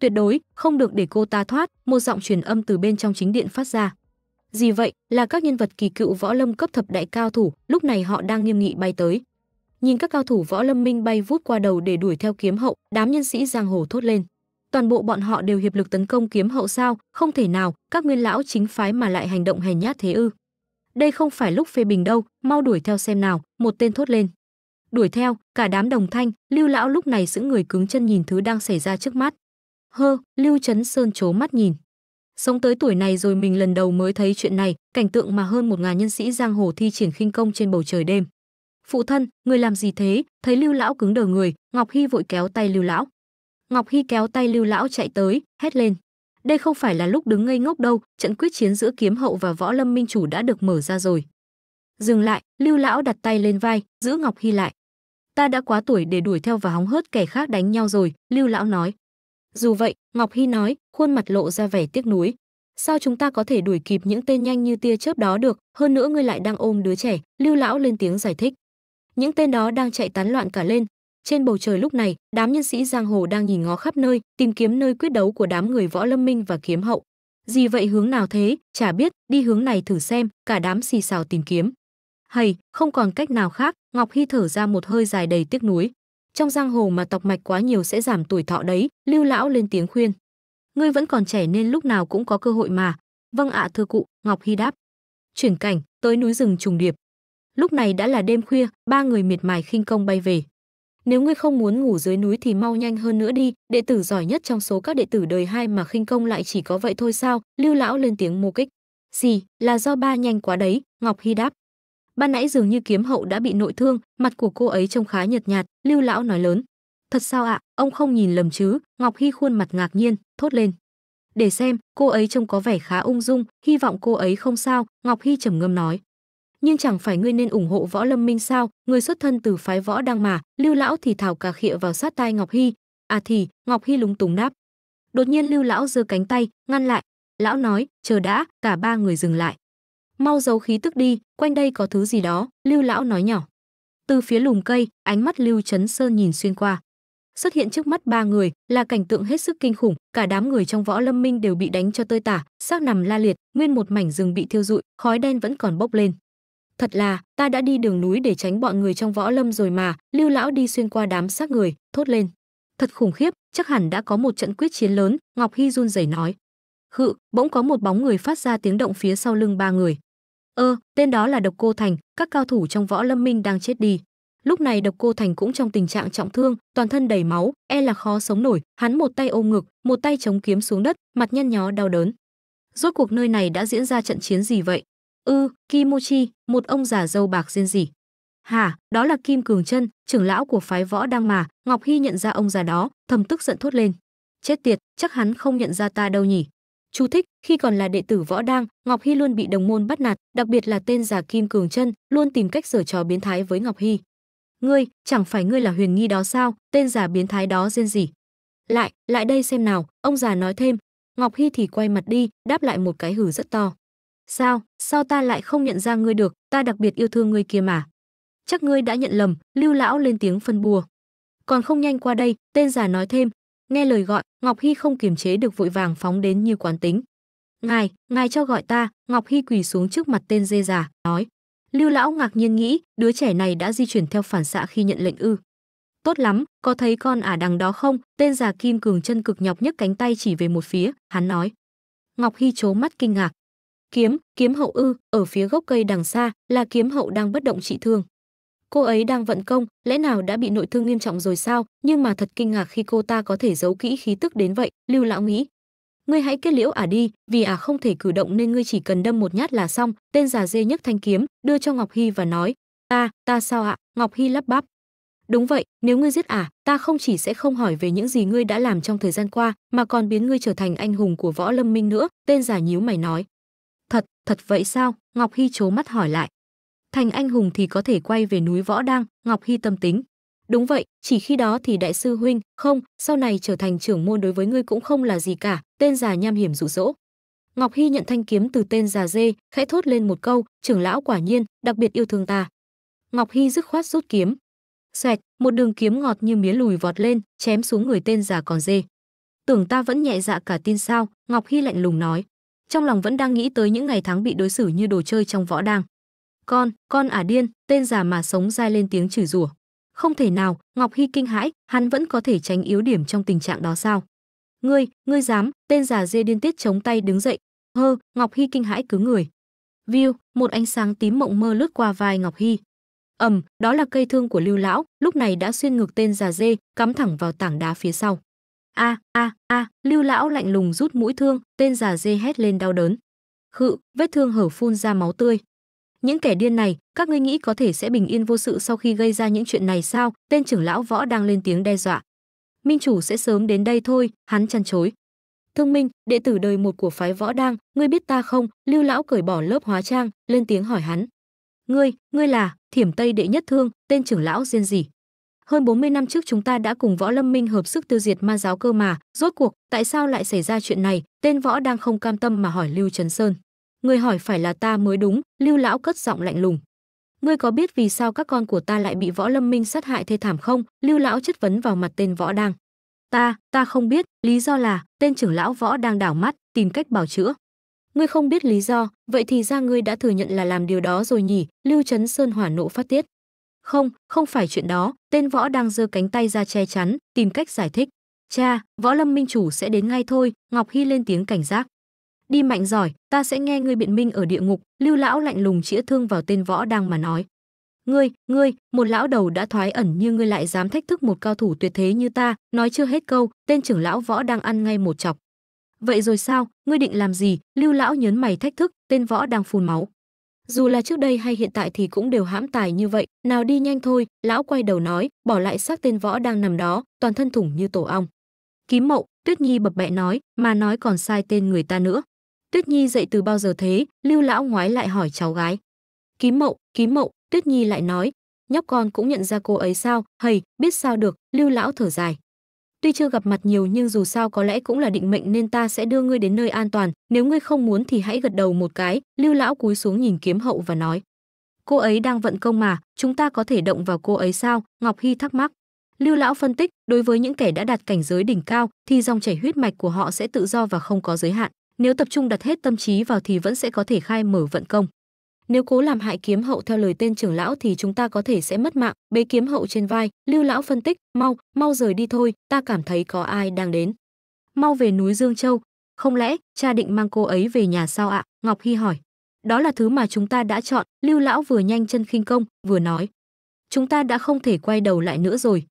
Speaker 1: tuyệt đối không được để cô ta thoát một giọng truyền âm từ bên trong chính điện phát ra gì vậy là các nhân vật kỳ cựu võ lâm cấp thập đại cao thủ lúc này họ đang nghiêm nghị bay tới nhìn các cao thủ võ lâm minh bay vút qua đầu để đuổi theo kiếm hậu đám nhân sĩ giang hồ thốt lên toàn bộ bọn họ đều hiệp lực tấn công kiếm hậu sao không thể nào các nguyên lão chính phái mà lại hành động hèn nhát thế ư đây không phải lúc phê bình đâu mau đuổi theo xem nào một tên thốt lên đuổi theo cả đám đồng thanh lưu lão lúc này giữ người cứng chân nhìn thứ đang xảy ra trước mắt Hơ, Lưu Trấn Sơn chố mắt nhìn. Sống tới tuổi này rồi mình lần đầu mới thấy chuyện này, cảnh tượng mà hơn một ngàn nhân sĩ giang hồ thi triển khinh công trên bầu trời đêm. Phụ thân, người làm gì thế? Thấy Lưu lão cứng đờ người, Ngọc Hy vội kéo tay Lưu lão. Ngọc Hy kéo tay Lưu lão chạy tới, hét lên. Đây không phải là lúc đứng ngây ngốc đâu, trận quyết chiến giữa kiếm hậu và võ lâm minh chủ đã được mở ra rồi. Dừng lại, Lưu lão đặt tay lên vai, giữ Ngọc Hy lại. Ta đã quá tuổi để đuổi theo và hóng hớt kẻ khác đánh nhau rồi, Lưu lão nói. Dù vậy, Ngọc Hy nói, khuôn mặt lộ ra vẻ tiếc nuối. Sao chúng ta có thể đuổi kịp những tên nhanh như tia chớp đó được, hơn nữa ngươi lại đang ôm đứa trẻ, Lưu lão lên tiếng giải thích. Những tên đó đang chạy tán loạn cả lên. Trên bầu trời lúc này, đám nhân sĩ giang hồ đang nhìn ngó khắp nơi, tìm kiếm nơi quyết đấu của đám người võ lâm minh và kiếm hậu. Gì vậy hướng nào thế, chả biết, đi hướng này thử xem, cả đám xì xào tìm kiếm. hay không còn cách nào khác, Ngọc Hy thở ra một hơi dài đầy tiếc nuối trong giang hồ mà tọc mạch quá nhiều sẽ giảm tuổi thọ đấy lưu lão lên tiếng khuyên ngươi vẫn còn trẻ nên lúc nào cũng có cơ hội mà vâng ạ thưa cụ ngọc hy đáp chuyển cảnh tới núi rừng trùng điệp lúc này đã là đêm khuya ba người miệt mài khinh công bay về nếu ngươi không muốn ngủ dưới núi thì mau nhanh hơn nữa đi đệ tử giỏi nhất trong số các đệ tử đời hai mà khinh công lại chỉ có vậy thôi sao lưu lão lên tiếng mô kích gì là do ba nhanh quá đấy ngọc hy đáp ban nãy dường như kiếm hậu đã bị nội thương mặt của cô ấy trông khá nhợt nhạt lưu lão nói lớn thật sao ạ ông không nhìn lầm chứ ngọc hy khuôn mặt ngạc nhiên thốt lên để xem cô ấy trông có vẻ khá ung dung hy vọng cô ấy không sao ngọc hy trầm ngâm nói nhưng chẳng phải ngươi nên ủng hộ võ lâm minh sao người xuất thân từ phái võ đang mà lưu lão thì thảo cà khịa vào sát tai ngọc hy à thì ngọc hy lúng túng đáp đột nhiên lưu lão giơ cánh tay ngăn lại lão nói chờ đã cả ba người dừng lại mau giấu khí tức đi quanh đây có thứ gì đó lưu lão nói nhỏ từ phía lùm cây ánh mắt lưu trấn sơn nhìn xuyên qua xuất hiện trước mắt ba người là cảnh tượng hết sức kinh khủng cả đám người trong võ lâm minh đều bị đánh cho tơi tả xác nằm la liệt nguyên một mảnh rừng bị thiêu rụi khói đen vẫn còn bốc lên thật là ta đã đi đường núi để tránh bọn người trong võ lâm rồi mà lưu lão đi xuyên qua đám xác người thốt lên thật khủng khiếp chắc hẳn đã có một trận quyết chiến lớn ngọc hy run rẩy nói khự bỗng có một bóng người phát ra tiếng động phía sau lưng ba người ơ ờ, tên đó là độc cô thành các cao thủ trong võ lâm minh đang chết đi lúc này độc cô thành cũng trong tình trạng trọng thương toàn thân đầy máu e là khó sống nổi hắn một tay ôm ngực một tay chống kiếm xuống đất mặt nhăn nhó đau đớn rốt cuộc nơi này đã diễn ra trận chiến gì vậy ư ừ, kimochi một ông già dâu bạc riêng gì hả đó là kim cường chân trưởng lão của phái võ đang mà ngọc hy nhận ra ông già đó thầm tức giận thốt lên chết tiệt chắc hắn không nhận ra ta đâu nhỉ Chú thích, khi còn là đệ tử võ đang, Ngọc Hy luôn bị đồng môn bắt nạt, đặc biệt là tên giả Kim Cường Chân, luôn tìm cách giở trò biến thái với Ngọc Hy. "Ngươi, chẳng phải ngươi là Huyền Nghi đó sao? Tên giả biến thái đó rên gì?" "Lại, lại đây xem nào." Ông già nói thêm. Ngọc Hy thì quay mặt đi, đáp lại một cái hử rất to. "Sao? Sao ta lại không nhận ra ngươi được? Ta đặc biệt yêu thương ngươi kia mà." "Chắc ngươi đã nhận lầm." Lưu lão lên tiếng phân bùa. "Còn không nhanh qua đây." Tên giả nói thêm, nghe lời gọi ngọc hy không kiềm chế được vội vàng phóng đến như quán tính ngài ngài cho gọi ta ngọc hy quỳ xuống trước mặt tên dê già nói lưu lão ngạc nhiên nghĩ đứa trẻ này đã di chuyển theo phản xạ khi nhận lệnh ư tốt lắm có thấy con ả đằng đó không tên già kim cường chân cực nhọc nhấc cánh tay chỉ về một phía hắn nói ngọc hy trố mắt kinh ngạc kiếm kiếm hậu ư ở phía gốc cây đằng xa là kiếm hậu đang bất động trị thương cô ấy đang vận công lẽ nào đã bị nội thương nghiêm trọng rồi sao nhưng mà thật kinh ngạc khi cô ta có thể giấu kỹ khí tức đến vậy lưu lão nghĩ ngươi hãy kết liễu ả à đi vì ả à không thể cử động nên ngươi chỉ cần đâm một nhát là xong tên già dê nhấc thanh kiếm đưa cho ngọc hy và nói ta ta sao ạ ngọc hy lắp bắp đúng vậy nếu ngươi giết ả à, ta không chỉ sẽ không hỏi về những gì ngươi đã làm trong thời gian qua mà còn biến ngươi trở thành anh hùng của võ lâm minh nữa tên già nhíu mày nói thật thật vậy sao ngọc hy trố mắt hỏi lại thành anh hùng thì có thể quay về núi võ đang ngọc hy tâm tính đúng vậy chỉ khi đó thì đại sư huynh không sau này trở thành trưởng môn đối với ngươi cũng không là gì cả tên già nham hiểm rụ rỗ ngọc hy nhận thanh kiếm từ tên già dê khẽ thốt lên một câu trưởng lão quả nhiên đặc biệt yêu thương ta ngọc hy dứt khoát rút kiếm xoẹt một đường kiếm ngọt như mía lùi vọt lên chém xuống người tên già còn dê tưởng ta vẫn nhẹ dạ cả tin sao ngọc hy lạnh lùng nói trong lòng vẫn đang nghĩ tới những ngày tháng bị đối xử như đồ chơi trong võ đàng con, con à điên, tên già mà sống dai lên tiếng chửi rủa. Không thể nào, Ngọc Hy kinh hãi, hắn vẫn có thể tránh yếu điểm trong tình trạng đó sao? Ngươi, ngươi dám, tên già dê điên tiết chống tay đứng dậy. Hơ, Ngọc Hy kinh hãi cứ người. View, một ánh sáng tím mộng mơ lướt qua vai Ngọc Hy. Ầm, đó là cây thương của Lưu lão, lúc này đã xuyên ngược tên già dê, cắm thẳng vào tảng đá phía sau. A a a, Lưu lão lạnh lùng rút mũi thương, tên già dê hét lên đau đớn. Khự, vết thương hở phun ra máu tươi, những kẻ điên này các ngươi nghĩ có thể sẽ bình yên vô sự sau khi gây ra những chuyện này sao tên trưởng lão võ đang lên tiếng đe dọa minh chủ sẽ sớm đến đây thôi hắn chăn chối thương minh đệ tử đời một của phái võ đang ngươi biết ta không lưu lão cởi bỏ lớp hóa trang lên tiếng hỏi hắn ngươi ngươi là thiểm tây đệ nhất thương tên trưởng lão diên gì hơn 40 năm trước chúng ta đã cùng võ lâm minh hợp sức tiêu diệt ma giáo cơ mà rốt cuộc tại sao lại xảy ra chuyện này tên võ đang không cam tâm mà hỏi lưu trấn sơn Ngươi hỏi phải là ta mới đúng lưu lão cất giọng lạnh lùng ngươi có biết vì sao các con của ta lại bị võ lâm minh sát hại thê thảm không lưu lão chất vấn vào mặt tên võ đang ta ta không biết lý do là tên trưởng lão võ đang đảo mắt tìm cách bảo chữa ngươi không biết lý do vậy thì ra ngươi đã thừa nhận là làm điều đó rồi nhỉ lưu trấn sơn hỏa nộ phát tiết không không phải chuyện đó tên võ đang giơ cánh tay ra che chắn tìm cách giải thích cha võ lâm minh chủ sẽ đến ngay thôi ngọc hy lên tiếng cảnh giác đi mạnh giỏi ta sẽ nghe ngươi biện minh ở địa ngục lưu lão lạnh lùng chĩa thương vào tên võ đang mà nói ngươi ngươi một lão đầu đã thoái ẩn như ngươi lại dám thách thức một cao thủ tuyệt thế như ta nói chưa hết câu tên trưởng lão võ đang ăn ngay một chọc vậy rồi sao ngươi định làm gì lưu lão nhớn mày thách thức tên võ đang phun máu dù là trước đây hay hiện tại thì cũng đều hãm tài như vậy nào đi nhanh thôi lão quay đầu nói bỏ lại xác tên võ đang nằm đó toàn thân thủng như tổ ong ký mậu tuyết nhi bập bẹ nói mà nói còn sai tên người ta nữa Tuyết Nhi dậy từ bao giờ thế? Lưu lão ngoái lại hỏi cháu gái. Ký mậu, ký mậu, Tuyết Nhi lại nói. Nhóc con cũng nhận ra cô ấy sao? Hầy, biết sao được, lưu lão thở dài. Tuy chưa gặp mặt nhiều nhưng dù sao có lẽ cũng là định mệnh nên ta sẽ đưa ngươi đến nơi an toàn. Nếu ngươi không muốn thì hãy gật đầu một cái. Lưu lão cúi xuống nhìn kiếm hậu và nói. Cô ấy đang vận công mà, chúng ta có thể động vào cô ấy sao? Ngọc Hy thắc mắc. Lưu lão phân tích, đối với những kẻ đã đạt cảnh giới đỉnh cao thì dòng chảy huyết mạch của họ sẽ tự do và không có giới hạn nếu tập trung đặt hết tâm trí vào thì vẫn sẽ có thể khai mở vận công nếu cố làm hại kiếm hậu theo lời tên trưởng lão thì chúng ta có thể sẽ mất mạng bế kiếm hậu trên vai lưu lão phân tích mau mau rời đi thôi ta cảm thấy có ai đang đến mau về núi dương châu không lẽ cha định mang cô ấy về nhà sao ạ ngọc hy hỏi đó là thứ mà chúng ta đã chọn lưu lão vừa nhanh chân khinh công vừa nói chúng ta đã không thể quay đầu lại nữa rồi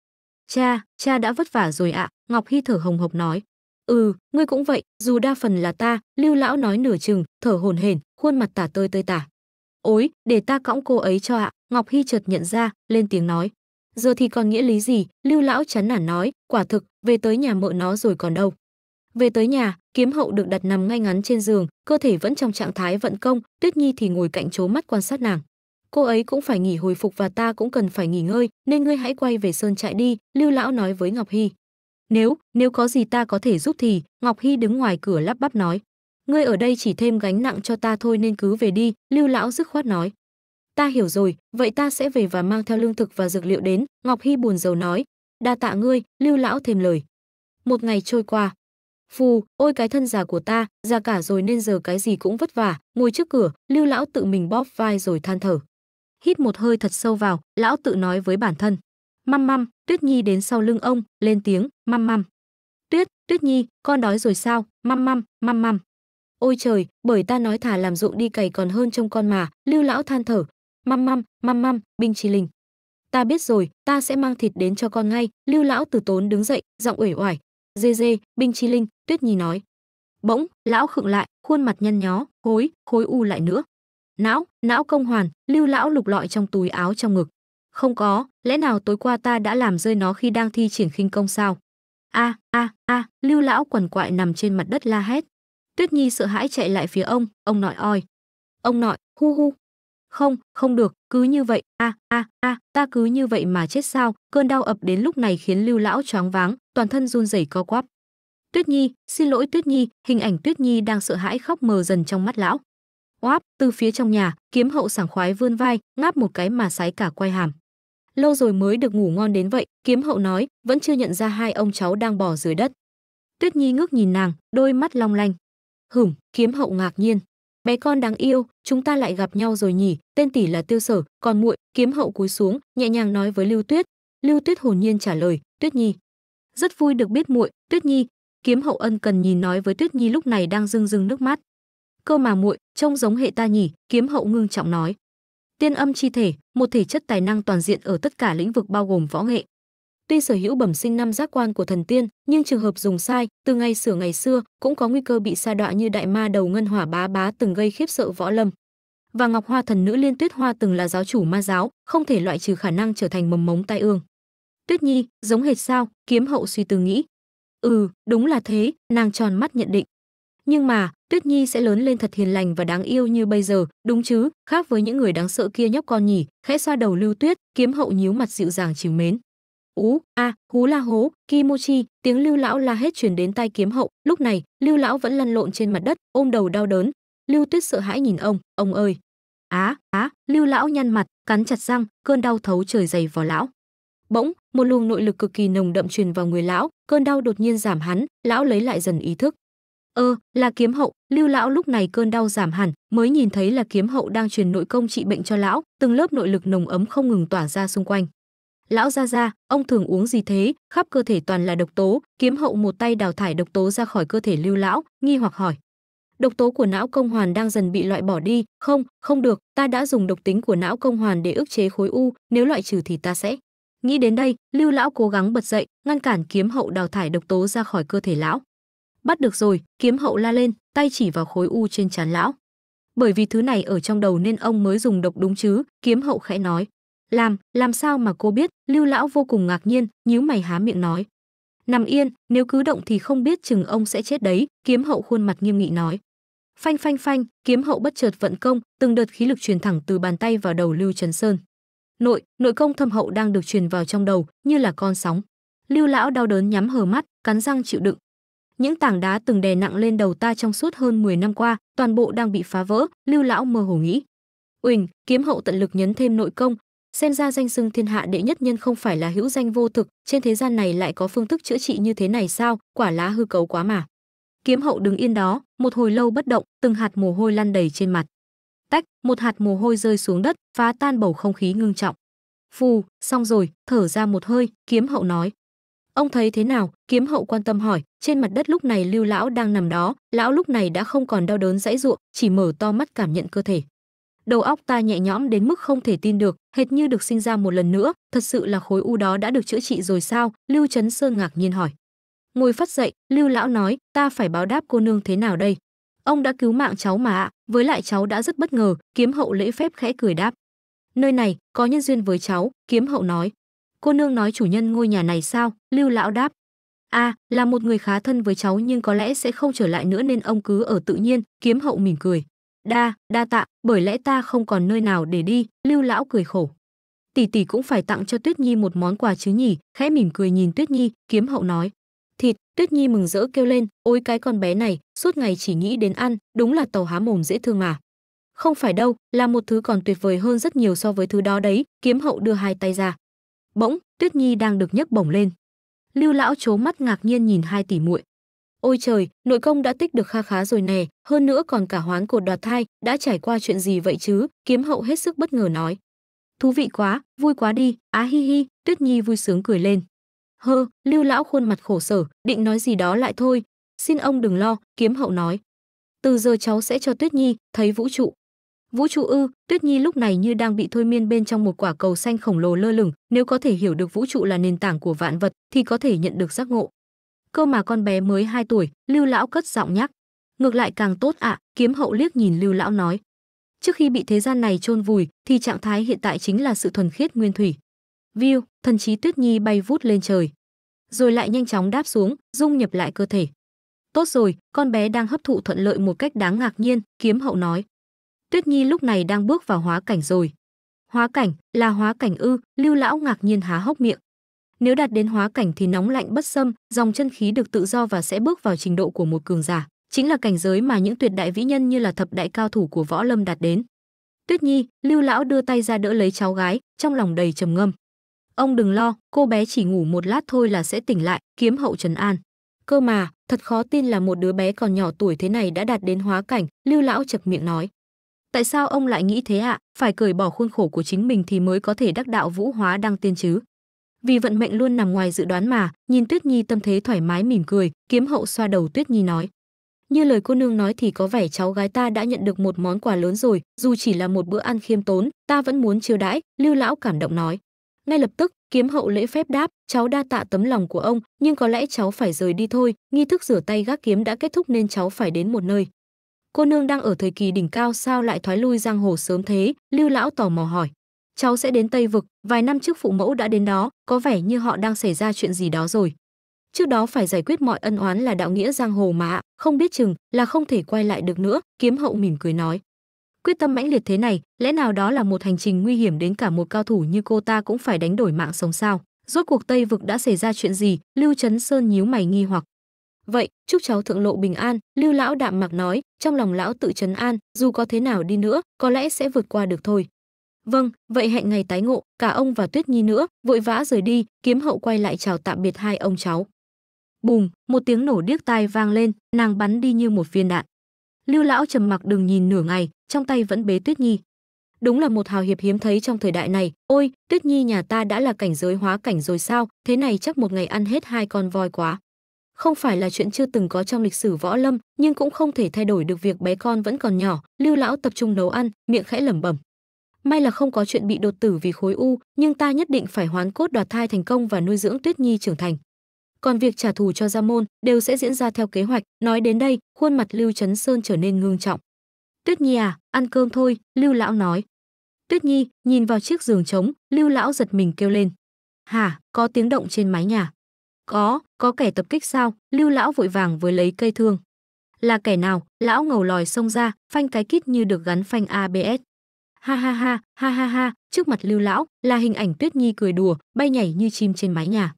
Speaker 1: cha cha đã vất vả rồi ạ ngọc hy thở hồng hộc nói ừ ngươi cũng vậy dù đa phần là ta lưu lão nói nửa chừng thở hổn hển khuôn mặt tả tơi tơi tả ối để ta cõng cô ấy cho ạ ngọc hy chợt nhận ra lên tiếng nói giờ thì còn nghĩa lý gì lưu lão chán nản nói quả thực về tới nhà mợ nó rồi còn đâu về tới nhà kiếm hậu được đặt nằm ngay ngắn trên giường cơ thể vẫn trong trạng thái vận công tuyết nhi thì ngồi cạnh chố mắt quan sát nàng cô ấy cũng phải nghỉ hồi phục và ta cũng cần phải nghỉ ngơi nên ngươi hãy quay về sơn trại đi lưu lão nói với ngọc hy nếu nếu có gì ta có thể giúp thì ngọc hy đứng ngoài cửa lắp bắp nói ngươi ở đây chỉ thêm gánh nặng cho ta thôi nên cứ về đi lưu lão dứt khoát nói ta hiểu rồi vậy ta sẽ về và mang theo lương thực và dược liệu đến ngọc hy buồn rầu nói đa tạ ngươi lưu lão thêm lời một ngày trôi qua phù ôi cái thân già của ta già cả rồi nên giờ cái gì cũng vất vả ngồi trước cửa lưu lão tự mình bóp vai rồi than thở hít một hơi thật sâu vào lão tự nói với bản thân Măm măm, Tuyết Nhi đến sau lưng ông, lên tiếng, măm măm. Tuyết, Tuyết Nhi, con đói rồi sao, măm măm, măm măm. Ôi trời, bởi ta nói thả làm ruộng đi cày còn hơn trông con mà, lưu lão than thở. Măm măm, măm măm, binh trì linh. Ta biết rồi, ta sẽ mang thịt đến cho con ngay, lưu lão từ tốn đứng dậy, giọng uể oải. Dê dê, binh chi linh, Tuyết Nhi nói. Bỗng, lão khựng lại, khuôn mặt nhăn nhó, khối, khối u lại nữa. Não, não công hoàn, lưu lão lục lọi trong túi áo trong ngực không có lẽ nào tối qua ta đã làm rơi nó khi đang thi triển khinh công sao a a a lưu lão quần quại nằm trên mặt đất la hét tuyết nhi sợ hãi chạy lại phía ông ông nội oi ông nội hu hu không không được cứ như vậy a a a ta cứ như vậy mà chết sao cơn đau ập đến lúc này khiến lưu lão choáng váng toàn thân run rẩy co quắp tuyết nhi xin lỗi tuyết nhi hình ảnh tuyết nhi đang sợ hãi khóc mờ dần trong mắt lão oáp từ phía trong nhà kiếm hậu sảng khoái vươn vai ngáp một cái mà sái cả quay hàm lâu rồi mới được ngủ ngon đến vậy, kiếm hậu nói, vẫn chưa nhận ra hai ông cháu đang bỏ dưới đất. Tuyết Nhi ngước nhìn nàng, đôi mắt long lanh. Hửm, kiếm hậu ngạc nhiên. Bé con đáng yêu, chúng ta lại gặp nhau rồi nhỉ, tên tỷ là Tiêu Sở, còn muội, kiếm hậu cúi xuống, nhẹ nhàng nói với Lưu Tuyết. Lưu Tuyết hồn nhiên trả lời, Tuyết Nhi. Rất vui được biết muội, Tuyết Nhi. Kiếm hậu ân cần nhìn nói với Tuyết Nhi lúc này đang rưng rưng nước mắt. Cơ mà muội, trông giống hệ ta nhỉ, kiếm hậu ngưng trọng nói. Tiên âm chi thể, một thể chất tài năng toàn diện ở tất cả lĩnh vực bao gồm võ nghệ. Tuy sở hữu bẩm sinh năm giác quan của thần tiên, nhưng trường hợp dùng sai, từ ngày sửa ngày xưa, cũng có nguy cơ bị sa đọa như đại ma đầu ngân hỏa bá bá từng gây khiếp sợ võ lâm. Và Ngọc Hoa thần nữ Liên Tuyết Hoa từng là giáo chủ ma giáo, không thể loại trừ khả năng trở thành mầm mống tai ương. Tuyết Nhi, giống hệt sao? Kiếm hậu suy tư nghĩ. Ừ, đúng là thế, nàng tròn mắt nhận định. Nhưng mà, Tuyết Nhi sẽ lớn lên thật hiền lành và đáng yêu như bây giờ, đúng chứ? Khác với những người đáng sợ kia nhóc con nhỉ? Khẽ xoa đầu Lưu Tuyết, kiếm hậu nhíu mặt dịu dàng chiều mến. Ú, a, à, hú la hố, kimochi, tiếng Lưu lão la hết truyền đến tai kiếm hậu, lúc này, Lưu lão vẫn lăn lộn trên mặt đất, ôm đầu đau đớn. Lưu Tuyết sợ hãi nhìn ông, ông ơi. Á, á, Lưu lão nhăn mặt, cắn chặt răng, cơn đau thấu trời dày vào lão. Bỗng, một luồng nội lực cực kỳ nồng đậm truyền vào người lão, cơn đau đột nhiên giảm hẳn. lão lấy lại dần ý thức ơ ờ, là kiếm hậu lưu lão lúc này cơn đau giảm hẳn mới nhìn thấy là kiếm hậu đang truyền nội công trị bệnh cho lão từng lớp nội lực nồng ấm không ngừng tỏa ra xung quanh lão ra ra ông thường uống gì thế khắp cơ thể toàn là độc tố kiếm hậu một tay đào thải độc tố ra khỏi cơ thể lưu lão nghi hoặc hỏi độc tố của não công hoàn đang dần bị loại bỏ đi không không được ta đã dùng độc tính của não công hoàn để ức chế khối u nếu loại trừ thì ta sẽ nghĩ đến đây lưu lão cố gắng bật dậy ngăn cản kiếm hậu đào thải độc tố ra khỏi cơ thể lão bắt được rồi kiếm hậu la lên tay chỉ vào khối u trên trán lão bởi vì thứ này ở trong đầu nên ông mới dùng độc đúng chứ kiếm hậu khẽ nói làm làm sao mà cô biết lưu lão vô cùng ngạc nhiên nhíu mày há miệng nói nằm yên nếu cứ động thì không biết chừng ông sẽ chết đấy kiếm hậu khuôn mặt nghiêm nghị nói phanh phanh phanh kiếm hậu bất chợt vận công từng đợt khí lực truyền thẳng từ bàn tay vào đầu lưu trấn sơn nội nội công thâm hậu đang được truyền vào trong đầu như là con sóng lưu lão đau đớn nhắm hờ mắt cắn răng chịu đựng những tảng đá từng đè nặng lên đầu ta trong suốt hơn 10 năm qua, toàn bộ đang bị phá vỡ, Lưu lão mơ hồ nghĩ. Uỳnh, kiếm hậu tận lực nhấn thêm nội công, xem ra danh xưng thiên hạ đệ nhất nhân không phải là hữu danh vô thực, trên thế gian này lại có phương thức chữa trị như thế này sao, quả lá hư cấu quá mà. Kiếm hậu đứng yên đó, một hồi lâu bất động, từng hạt mồ hôi lăn đầy trên mặt. Tách, một hạt mồ hôi rơi xuống đất, phá tan bầu không khí ngưng trọng. Phù, xong rồi, thở ra một hơi, kiếm hậu nói ông thấy thế nào kiếm hậu quan tâm hỏi trên mặt đất lúc này lưu lão đang nằm đó lão lúc này đã không còn đau đớn dãy ruộng chỉ mở to mắt cảm nhận cơ thể đầu óc ta nhẹ nhõm đến mức không thể tin được hệt như được sinh ra một lần nữa thật sự là khối u đó đã được chữa trị rồi sao lưu trấn sơn ngạc nhiên hỏi ngồi phát dậy lưu lão nói ta phải báo đáp cô nương thế nào đây ông đã cứu mạng cháu mà ạ với lại cháu đã rất bất ngờ kiếm hậu lễ phép khẽ cười đáp nơi này có nhân duyên với cháu kiếm hậu nói cô nương nói chủ nhân ngôi nhà này sao lưu lão đáp a à, là một người khá thân với cháu nhưng có lẽ sẽ không trở lại nữa nên ông cứ ở tự nhiên kiếm hậu mỉm cười đa đa tạ bởi lẽ ta không còn nơi nào để đi lưu lão cười khổ tỷ tỷ cũng phải tặng cho tuyết nhi một món quà chứ nhỉ khẽ mỉm cười nhìn tuyết nhi kiếm hậu nói thịt tuyết nhi mừng rỡ kêu lên ôi cái con bé này suốt ngày chỉ nghĩ đến ăn đúng là tàu há mồm dễ thương mà không phải đâu là một thứ còn tuyệt vời hơn rất nhiều so với thứ đó đấy kiếm hậu đưa hai tay ra Bỗng, Tuyết Nhi đang được nhấc bổng lên. Lưu lão chố mắt ngạc nhiên nhìn hai tỷ muội. Ôi trời, nội công đã tích được kha khá rồi nè, hơn nữa còn cả hoán cột đoạt thai, đã trải qua chuyện gì vậy chứ? Kiếm hậu hết sức bất ngờ nói. Thú vị quá, vui quá đi, á hi hi, Tuyết Nhi vui sướng cười lên. Hơ, Lưu lão khuôn mặt khổ sở, định nói gì đó lại thôi. Xin ông đừng lo, kiếm hậu nói. Từ giờ cháu sẽ cho Tuyết Nhi thấy vũ trụ. Vũ trụ ư, Tuyết Nhi lúc này như đang bị thôi miên bên trong một quả cầu xanh khổng lồ lơ lửng, nếu có thể hiểu được vũ trụ là nền tảng của vạn vật thì có thể nhận được giác ngộ. Cơ mà con bé mới 2 tuổi, Lưu lão cất giọng nhắc. Ngược lại càng tốt ạ, kiếm hậu liếc nhìn Lưu lão nói. Trước khi bị thế gian này chôn vùi thì trạng thái hiện tại chính là sự thuần khiết nguyên thủy. View, thần trí Tuyết Nhi bay vút lên trời, rồi lại nhanh chóng đáp xuống, dung nhập lại cơ thể. Tốt rồi, con bé đang hấp thụ thuận lợi một cách đáng ngạc nhiên, kiếm hậu nói. Tuyết Nhi lúc này đang bước vào hóa cảnh rồi. Hóa cảnh, là hóa cảnh ư? Lưu lão ngạc nhiên há hốc miệng. Nếu đạt đến hóa cảnh thì nóng lạnh bất xâm, dòng chân khí được tự do và sẽ bước vào trình độ của một cường giả, chính là cảnh giới mà những tuyệt đại vĩ nhân như là thập đại cao thủ của võ lâm đạt đến. Tuyết Nhi, Lưu lão đưa tay ra đỡ lấy cháu gái, trong lòng đầy trầm ngâm. Ông đừng lo, cô bé chỉ ngủ một lát thôi là sẽ tỉnh lại, kiếm hậu trấn an. Cơ mà, thật khó tin là một đứa bé còn nhỏ tuổi thế này đã đạt đến hóa cảnh, Lưu lão chập miệng nói tại sao ông lại nghĩ thế ạ à? phải cởi bỏ khuôn khổ của chính mình thì mới có thể đắc đạo vũ hóa đăng tiên chứ vì vận mệnh luôn nằm ngoài dự đoán mà nhìn tuyết nhi tâm thế thoải mái mỉm cười kiếm hậu xoa đầu tuyết nhi nói như lời cô nương nói thì có vẻ cháu gái ta đã nhận được một món quà lớn rồi dù chỉ là một bữa ăn khiêm tốn ta vẫn muốn chiêu đãi lưu lão cảm động nói ngay lập tức kiếm hậu lễ phép đáp cháu đa tạ tấm lòng của ông nhưng có lẽ cháu phải rời đi thôi nghi thức rửa tay gác kiếm đã kết thúc nên cháu phải đến một nơi cô nương đang ở thời kỳ đỉnh cao sao lại thoái lui giang hồ sớm thế lưu lão tò mò hỏi cháu sẽ đến tây vực vài năm trước phụ mẫu đã đến đó có vẻ như họ đang xảy ra chuyện gì đó rồi trước đó phải giải quyết mọi ân oán là đạo nghĩa giang hồ mà không biết chừng là không thể quay lại được nữa kiếm hậu mỉm cười nói quyết tâm mãnh liệt thế này lẽ nào đó là một hành trình nguy hiểm đến cả một cao thủ như cô ta cũng phải đánh đổi mạng sống sao rốt cuộc tây vực đã xảy ra chuyện gì lưu trấn sơn nhíu mày nghi hoặc vậy chúc cháu thượng lộ bình an lưu lão đạm mạc nói trong lòng lão tự trấn an dù có thế nào đi nữa có lẽ sẽ vượt qua được thôi vâng vậy hẹn ngày tái ngộ cả ông và tuyết nhi nữa vội vã rời đi kiếm hậu quay lại chào tạm biệt hai ông cháu bùm một tiếng nổ điếc tai vang lên nàng bắn đi như một viên đạn lưu lão trầm mặc đừng nhìn nửa ngày trong tay vẫn bế tuyết nhi đúng là một hào hiệp hiếm thấy trong thời đại này ôi tuyết nhi nhà ta đã là cảnh giới hóa cảnh rồi sao thế này chắc một ngày ăn hết hai con voi quá không phải là chuyện chưa từng có trong lịch sử võ lâm nhưng cũng không thể thay đổi được việc bé con vẫn còn nhỏ lưu lão tập trung nấu ăn miệng khẽ lẩm bẩm may là không có chuyện bị đột tử vì khối u nhưng ta nhất định phải hoán cốt đoạt thai thành công và nuôi dưỡng tuyết nhi trưởng thành còn việc trả thù cho gia môn đều sẽ diễn ra theo kế hoạch nói đến đây khuôn mặt lưu trấn sơn trở nên ngương trọng tuyết nhi à ăn cơm thôi lưu lão nói tuyết nhi nhìn vào chiếc giường trống lưu lão giật mình kêu lên hả có tiếng động trên mái nhà có có kẻ tập kích sao lưu lão vội vàng với lấy cây thương là kẻ nào lão ngầu lòi xông ra phanh cái kít như được gắn phanh abs ha ha ha ha ha ha trước mặt lưu lão là hình ảnh tuyết nhi cười đùa bay nhảy như chim trên mái nhà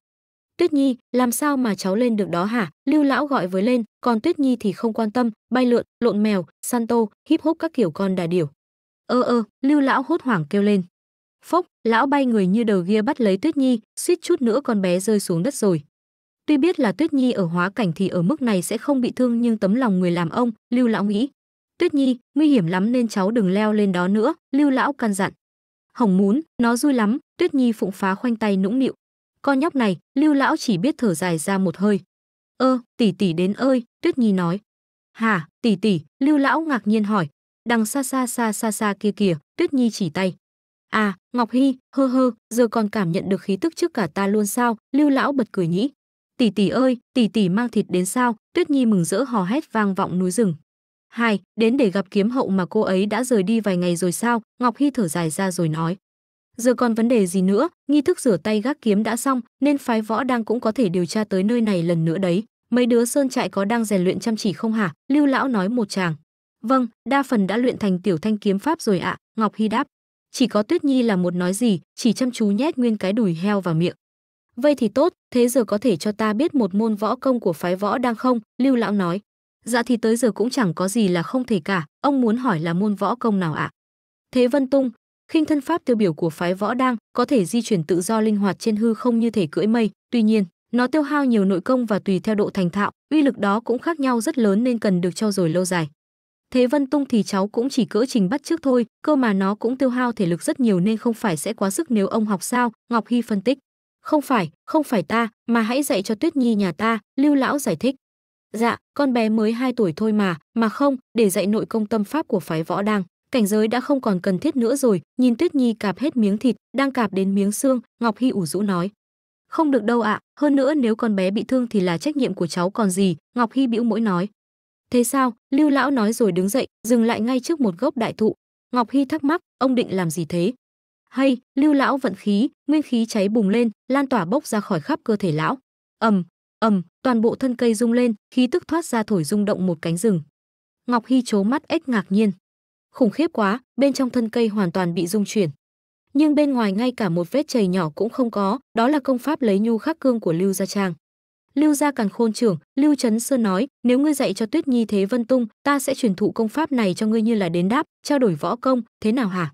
Speaker 1: tuyết nhi làm sao mà cháu lên được đó hả lưu lão gọi với lên còn tuyết nhi thì không quan tâm bay lượn lộn mèo san tô híp hốp các kiểu con đà điểu ơ ơ lưu lão hốt hoảng kêu lên phốc lão bay người như đầu ghia bắt lấy tuyết nhi suýt chút nữa con bé rơi xuống đất rồi Tuy biết là Tuyết Nhi ở hóa cảnh thì ở mức này sẽ không bị thương nhưng tấm lòng người làm ông, Lưu lão nghĩ. Tuyết Nhi, nguy hiểm lắm nên cháu đừng leo lên đó nữa, Lưu lão căn dặn. Hồng muốn, nó vui lắm, Tuyết Nhi phụng phá khoanh tay nũng nịu. Con nhóc này, Lưu lão chỉ biết thở dài ra một hơi. Ơ, tỷ tỷ đến ơi, Tuyết Nhi nói. Hả, tỷ tỷ, Lưu lão ngạc nhiên hỏi. Đằng xa xa xa xa xa kia kìa, Tuyết Nhi chỉ tay. À, Ngọc Hy, hơ hơ, giờ còn cảm nhận được khí tức trước cả ta luôn sao, Lưu lão bật cười nhĩ tỷ tỷ ơi tỷ tỷ mang thịt đến sao tuyết nhi mừng rỡ hò hét vang vọng núi rừng hai đến để gặp kiếm hậu mà cô ấy đã rời đi vài ngày rồi sao ngọc hy thở dài ra rồi nói giờ còn vấn đề gì nữa nghi thức rửa tay gác kiếm đã xong nên phái võ đang cũng có thể điều tra tới nơi này lần nữa đấy mấy đứa sơn trại có đang rèn luyện chăm chỉ không hả lưu lão nói một chàng vâng đa phần đã luyện thành tiểu thanh kiếm pháp rồi ạ ngọc hy đáp chỉ có tuyết nhi là một nói gì chỉ chăm chú nhét nguyên cái đùi heo vào miệng Vậy thì tốt, thế giờ có thể cho ta biết một môn võ công của phái võ đang không? Lưu Lão nói. Dạ thì tới giờ cũng chẳng có gì là không thể cả, ông muốn hỏi là môn võ công nào ạ? Thế Vân Tung, khinh thân pháp tiêu biểu của phái võ đang có thể di chuyển tự do linh hoạt trên hư không như thể cưỡi mây, tuy nhiên, nó tiêu hao nhiều nội công và tùy theo độ thành thạo, uy lực đó cũng khác nhau rất lớn nên cần được cho rồi lâu dài. Thế Vân Tung thì cháu cũng chỉ cỡ trình bắt trước thôi, cơ mà nó cũng tiêu hao thể lực rất nhiều nên không phải sẽ quá sức nếu ông học sao, Ngọc Hy phân tích không phải không phải ta mà hãy dạy cho tuyết nhi nhà ta lưu lão giải thích dạ con bé mới 2 tuổi thôi mà mà không để dạy nội công tâm pháp của phái võ đang cảnh giới đã không còn cần thiết nữa rồi nhìn tuyết nhi cạp hết miếng thịt đang cạp đến miếng xương ngọc hy ủ rũ nói không được đâu ạ à. hơn nữa nếu con bé bị thương thì là trách nhiệm của cháu còn gì ngọc hy bĩu mỗi nói thế sao lưu lão nói rồi đứng dậy dừng lại ngay trước một gốc đại thụ ngọc hy thắc mắc ông định làm gì thế hay lưu lão vận khí nguyên khí cháy bùng lên lan tỏa bốc ra khỏi khắp cơ thể lão ầm ầm toàn bộ thân cây rung lên khí tức thoát ra thổi rung động một cánh rừng ngọc hy chố mắt ếch ngạc nhiên khủng khiếp quá bên trong thân cây hoàn toàn bị rung chuyển nhưng bên ngoài ngay cả một vết chày nhỏ cũng không có đó là công pháp lấy nhu khắc cương của lưu gia trang lưu gia càng khôn trưởng lưu trấn sơn nói nếu ngươi dạy cho tuyết nhi thế vân tung ta sẽ truyền thụ công pháp này cho ngươi như là đến đáp trao đổi võ công thế nào hả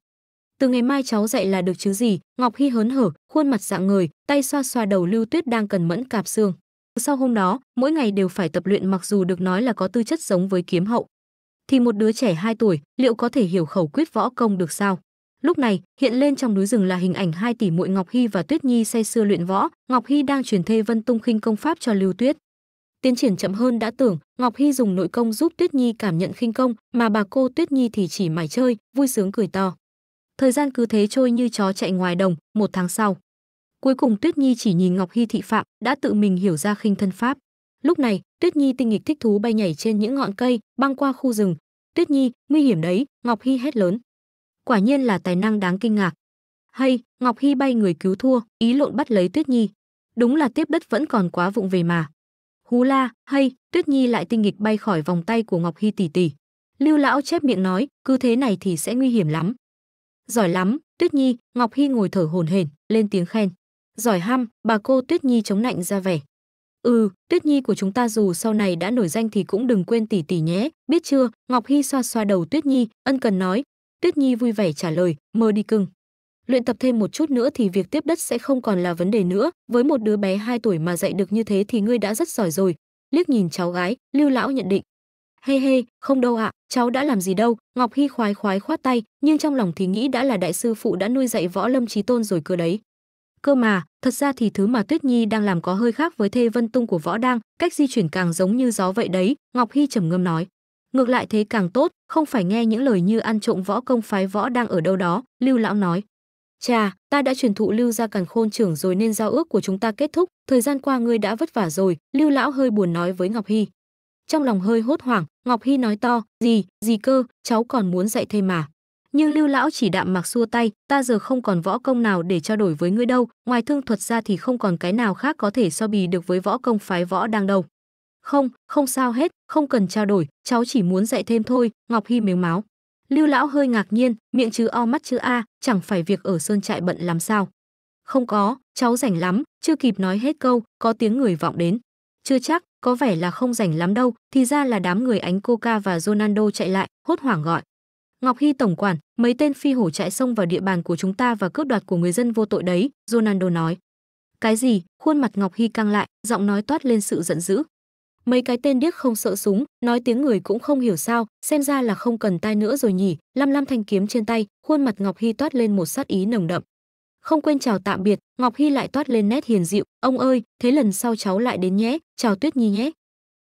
Speaker 1: từ ngày mai cháu dạy là được chứ gì ngọc hy hớn hở khuôn mặt dạng người tay xoa xoa đầu lưu tuyết đang cần mẫn cạp xương sau hôm đó mỗi ngày đều phải tập luyện mặc dù được nói là có tư chất giống với kiếm hậu thì một đứa trẻ 2 tuổi liệu có thể hiểu khẩu quyết võ công được sao lúc này hiện lên trong núi rừng là hình ảnh hai tỷ muội ngọc hy và tuyết nhi say sưa luyện võ ngọc hy đang truyền thê vân tung khinh công pháp cho lưu tuyết tiến triển chậm hơn đã tưởng ngọc hy dùng nội công giúp tuyết nhi cảm nhận khinh công mà bà cô tuyết nhi thì chỉ mải chơi vui sướng cười to thời gian cứ thế trôi như chó chạy ngoài đồng một tháng sau cuối cùng tuyết nhi chỉ nhìn ngọc hy thị phạm đã tự mình hiểu ra khinh thân pháp lúc này tuyết nhi tinh nghịch thích thú bay nhảy trên những ngọn cây băng qua khu rừng tuyết nhi nguy hiểm đấy ngọc hy hét lớn quả nhiên là tài năng đáng kinh ngạc hay ngọc hy bay người cứu thua ý lộn bắt lấy tuyết nhi đúng là tiếp đất vẫn còn quá vụng về mà hú la hay tuyết nhi lại tinh nghịch bay khỏi vòng tay của ngọc hy tỷ tỷ lưu lão chép miệng nói cứ thế này thì sẽ nguy hiểm lắm giỏi lắm tuyết nhi ngọc hy ngồi thở hồn hển lên tiếng khen giỏi ham bà cô tuyết nhi chống nạnh ra vẻ ừ tuyết nhi của chúng ta dù sau này đã nổi danh thì cũng đừng quên tỷ tỷ nhé biết chưa ngọc hy xoa xoa đầu tuyết nhi ân cần nói tuyết nhi vui vẻ trả lời mơ đi cưng luyện tập thêm một chút nữa thì việc tiếp đất sẽ không còn là vấn đề nữa với một đứa bé 2 tuổi mà dạy được như thế thì ngươi đã rất giỏi rồi liếc nhìn cháu gái lưu lão nhận định hê hey, hê không đâu ạ cháu đã làm gì đâu ngọc hy khoái khoái khoát tay nhưng trong lòng thì nghĩ đã là đại sư phụ đã nuôi dạy võ lâm trí tôn rồi cơ đấy cơ mà thật ra thì thứ mà tuyết nhi đang làm có hơi khác với thê vân tung của võ đang cách di chuyển càng giống như gió vậy đấy ngọc hy trầm ngâm nói ngược lại thế càng tốt không phải nghe những lời như ăn trộm võ công phái võ đang ở đâu đó lưu lão nói Chà, ta đã truyền thụ Lưu ra càn khôn trưởng rồi nên giao ước của chúng ta kết thúc, thời gian qua ngươi đã vất vả rồi, Lưu lão hơi buồn nói với Ngọc Hy trong lòng hơi hốt hoảng ngọc hy nói to gì gì cơ cháu còn muốn dạy thêm mà nhưng lưu lão chỉ đạm mặc xua tay ta giờ không còn võ công nào để trao đổi với ngươi đâu ngoài thương thuật ra thì không còn cái nào khác có thể so bì được với võ công phái võ đang đâu không không sao hết không cần trao đổi cháu chỉ muốn dạy thêm thôi ngọc hy mếu máu lưu lão hơi ngạc nhiên miệng chứ o mắt chữ a chẳng phải việc ở sơn trại bận làm sao không có cháu rảnh lắm chưa kịp nói hết câu có tiếng người vọng đến chưa chắc có vẻ là không rảnh lắm đâu, thì ra là đám người ánh Coca và Ronaldo chạy lại, hốt hoảng gọi. Ngọc Hy tổng quản, mấy tên phi hổ chạy xông vào địa bàn của chúng ta và cướp đoạt của người dân vô tội đấy, Ronaldo nói. Cái gì? Khuôn mặt Ngọc Hy căng lại, giọng nói toát lên sự giận dữ. Mấy cái tên điếc không sợ súng, nói tiếng người cũng không hiểu sao, xem ra là không cần tai nữa rồi nhỉ, lăm lăm thanh kiếm trên tay, khuôn mặt Ngọc Hy toát lên một sát ý nồng đậm không quên chào tạm biệt ngọc hy lại toát lên nét hiền dịu ông ơi thế lần sau cháu lại đến nhé chào tuyết nhi nhé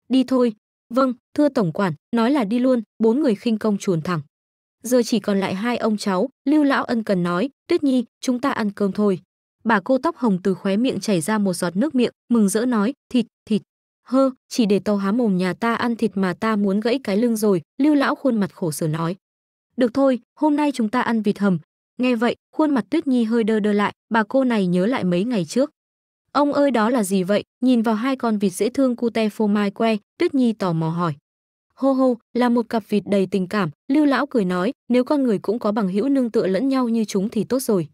Speaker 1: đi thôi vâng thưa tổng quản nói là đi luôn bốn người khinh công chuồn thẳng giờ chỉ còn lại hai ông cháu lưu lão ân cần nói tuyết nhi chúng ta ăn cơm thôi bà cô tóc hồng từ khóe miệng chảy ra một giọt nước miệng mừng rỡ nói thịt thịt hơ chỉ để tàu há mồm nhà ta ăn thịt mà ta muốn gãy cái lưng rồi lưu lão khuôn mặt khổ sở nói được thôi hôm nay chúng ta ăn vịt hầm Nghe vậy, khuôn mặt Tuyết Nhi hơi đơ đơ lại, bà cô này nhớ lại mấy ngày trước. Ông ơi đó là gì vậy? Nhìn vào hai con vịt dễ thương cute phô mai que, Tuyết Nhi tò mò hỏi. Hô hô, là một cặp vịt đầy tình cảm, Lưu Lão cười nói, nếu con người cũng có bằng hữu nương tựa lẫn nhau như chúng thì tốt rồi.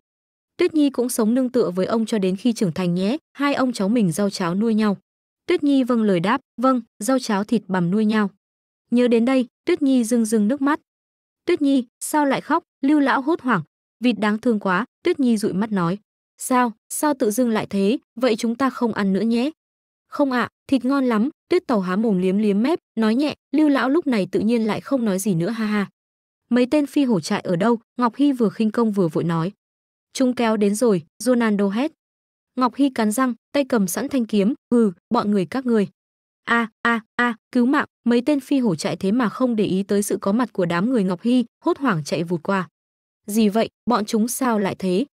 Speaker 1: Tuyết Nhi cũng sống nương tựa với ông cho đến khi trưởng thành nhé, hai ông cháu mình rau cháo nuôi nhau. Tuyết Nhi vâng lời đáp, vâng, rau cháo thịt bằm nuôi nhau. Nhớ đến đây, Tuyết Nhi rưng rưng nước mắt. Tuyết Nhi, sao lại khóc? Lưu Lão hốt hoảng, vịt đáng thương quá tuyết nhi dụi mắt nói sao sao tự dưng lại thế vậy chúng ta không ăn nữa nhé không ạ thịt ngon lắm tuyết tàu há mồm liếm liếm mép nói nhẹ lưu lão lúc này tự nhiên lại không nói gì nữa ha ha mấy tên phi hổ trại ở đâu ngọc hy vừa khinh công vừa vội nói chúng kéo đến rồi ronaldo hét ngọc hy cắn răng tay cầm sẵn thanh kiếm hừ bọn người các người a a a cứu mạng mấy tên phi hổ chạy thế mà không để ý tới sự có mặt của đám người ngọc hy hốt hoảng chạy vụt qua gì vậy, bọn chúng sao lại thế?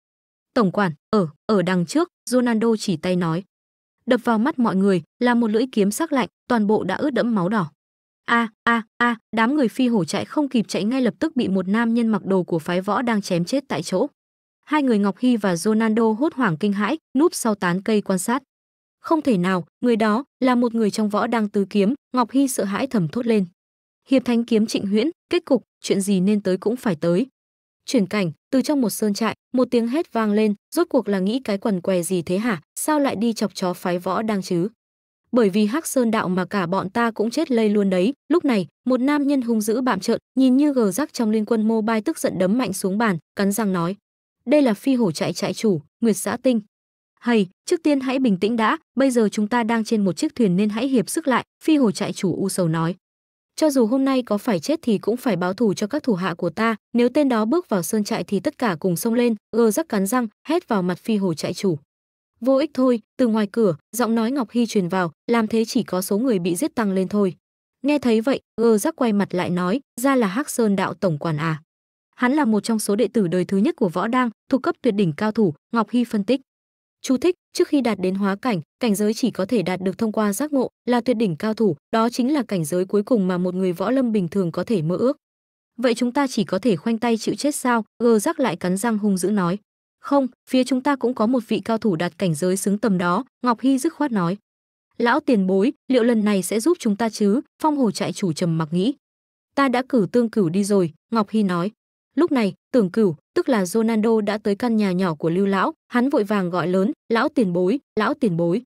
Speaker 1: Tổng quản, ở, ở đằng trước, Ronaldo chỉ tay nói. Đập vào mắt mọi người là một lưỡi kiếm sắc lạnh, toàn bộ đã ướt đẫm máu đỏ. A, a, a, đám người phi hổ chạy không kịp chạy ngay lập tức bị một nam nhân mặc đồ của phái võ đang chém chết tại chỗ. Hai người Ngọc Hy và Ronaldo hốt hoảng kinh hãi, núp sau tán cây quan sát. Không thể nào, người đó là một người trong võ đang tứ kiếm, Ngọc Hy sợ hãi thầm thốt lên. Hiệp Thánh kiếm Trịnh Huyễn, kết cục, chuyện gì nên tới cũng phải tới, chuyển cảnh từ trong một sơn trại một tiếng hét vang lên rốt cuộc là nghĩ cái quần què gì thế hả sao lại đi chọc chó phái võ đang chứ bởi vì hắc sơn đạo mà cả bọn ta cũng chết lây luôn đấy lúc này một nam nhân hung dữ bạm trợn nhìn như gờ rắc trong liên quân mobile tức giận đấm mạnh xuống bàn cắn răng nói đây là phi hổ trại trại chủ nguyệt xã tinh hay trước tiên hãy bình tĩnh đã bây giờ chúng ta đang trên một chiếc thuyền nên hãy hiệp sức lại phi hổ trại chủ u sầu nói cho dù hôm nay có phải chết thì cũng phải báo thù cho các thủ hạ của ta nếu tên đó bước vào sơn trại thì tất cả cùng xông lên gờ rắc cắn răng hét vào mặt phi hồ trại chủ vô ích thôi từ ngoài cửa giọng nói ngọc hy truyền vào làm thế chỉ có số người bị giết tăng lên thôi nghe thấy vậy gờ rắc quay mặt lại nói ra là hắc sơn đạo tổng quản à hắn là một trong số đệ tử đời thứ nhất của võ đang thuộc cấp tuyệt đỉnh cao thủ ngọc hy phân tích Chú thích, trước khi đạt đến hóa cảnh, cảnh giới chỉ có thể đạt được thông qua giác ngộ, là tuyệt đỉnh cao thủ, đó chính là cảnh giới cuối cùng mà một người võ lâm bình thường có thể mơ ước. Vậy chúng ta chỉ có thể khoanh tay chịu chết sao? Gơ rắc lại cắn răng hung dữ nói. Không, phía chúng ta cũng có một vị cao thủ đạt cảnh giới xứng tầm đó, Ngọc Hy dứt khoát nói. Lão tiền bối, liệu lần này sẽ giúp chúng ta chứ? Phong hồ trại chủ trầm mặc nghĩ. Ta đã cử tương cửu đi rồi, Ngọc Hy nói. Lúc này, Tưởng Cửu, tức là Ronaldo đã tới căn nhà nhỏ của Lưu lão, hắn vội vàng gọi lớn, "Lão tiền bối, lão tiền bối."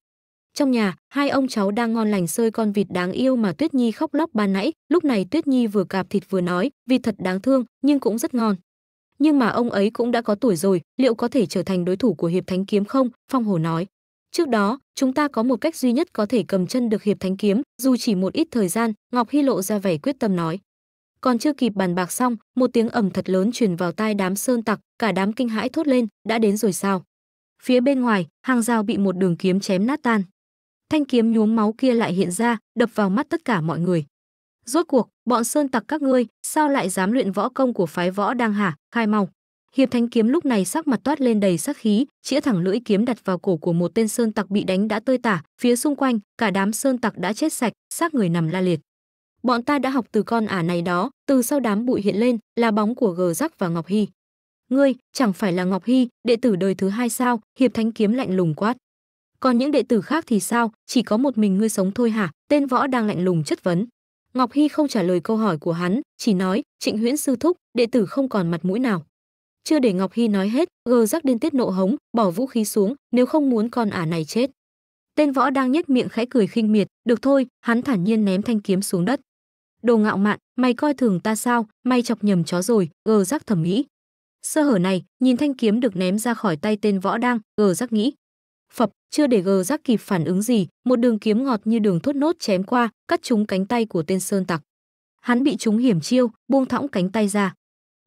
Speaker 1: Trong nhà, hai ông cháu đang ngon lành sơi con vịt đáng yêu mà Tuyết Nhi khóc lóc ban nãy, lúc này Tuyết Nhi vừa cạp thịt vừa nói, "Vịt thật đáng thương, nhưng cũng rất ngon." Nhưng mà ông ấy cũng đã có tuổi rồi, liệu có thể trở thành đối thủ của Hiệp Thánh kiếm không?" Phong hồ nói. Trước đó, chúng ta có một cách duy nhất có thể cầm chân được Hiệp Thánh kiếm, dù chỉ một ít thời gian, Ngọc Hy lộ ra vẻ quyết tâm nói còn chưa kịp bàn bạc xong một tiếng ầm thật lớn truyền vào tai đám sơn tặc cả đám kinh hãi thốt lên đã đến rồi sao phía bên ngoài hàng rào bị một đường kiếm chém nát tan thanh kiếm nhuốm máu kia lại hiện ra đập vào mắt tất cả mọi người rốt cuộc bọn sơn tặc các ngươi sao lại dám luyện võ công của phái võ đang hả khai mau hiệp thanh kiếm lúc này sắc mặt toát lên đầy sắc khí chĩa thẳng lưỡi kiếm đặt vào cổ của một tên sơn tặc bị đánh đã tơi tả phía xung quanh cả đám sơn tặc đã chết sạch xác người nằm la liệt bọn ta đã học từ con ả này đó từ sau đám bụi hiện lên là bóng của gờ rắc và ngọc hy ngươi chẳng phải là ngọc hy đệ tử đời thứ hai sao hiệp thánh kiếm lạnh lùng quát còn những đệ tử khác thì sao chỉ có một mình ngươi sống thôi hả tên võ đang lạnh lùng chất vấn ngọc hy không trả lời câu hỏi của hắn chỉ nói trịnh huyễn sư thúc đệ tử không còn mặt mũi nào chưa để ngọc hy nói hết gờ rắc điên tiết nộ hống bỏ vũ khí xuống nếu không muốn con ả này chết tên võ đang nhếch miệng khẽ cười khinh miệt được thôi hắn thản nhiên ném thanh kiếm xuống đất đồ ngạo mạn mày coi thường ta sao mày chọc nhầm chó rồi gờ giác thẩm nghĩ sơ hở này nhìn thanh kiếm được ném ra khỏi tay tên võ đang gờ giác nghĩ phập chưa để gờ giác kịp phản ứng gì một đường kiếm ngọt như đường thốt nốt chém qua cắt trúng cánh tay của tên sơn tặc hắn bị trúng hiểm chiêu buông thõng cánh tay ra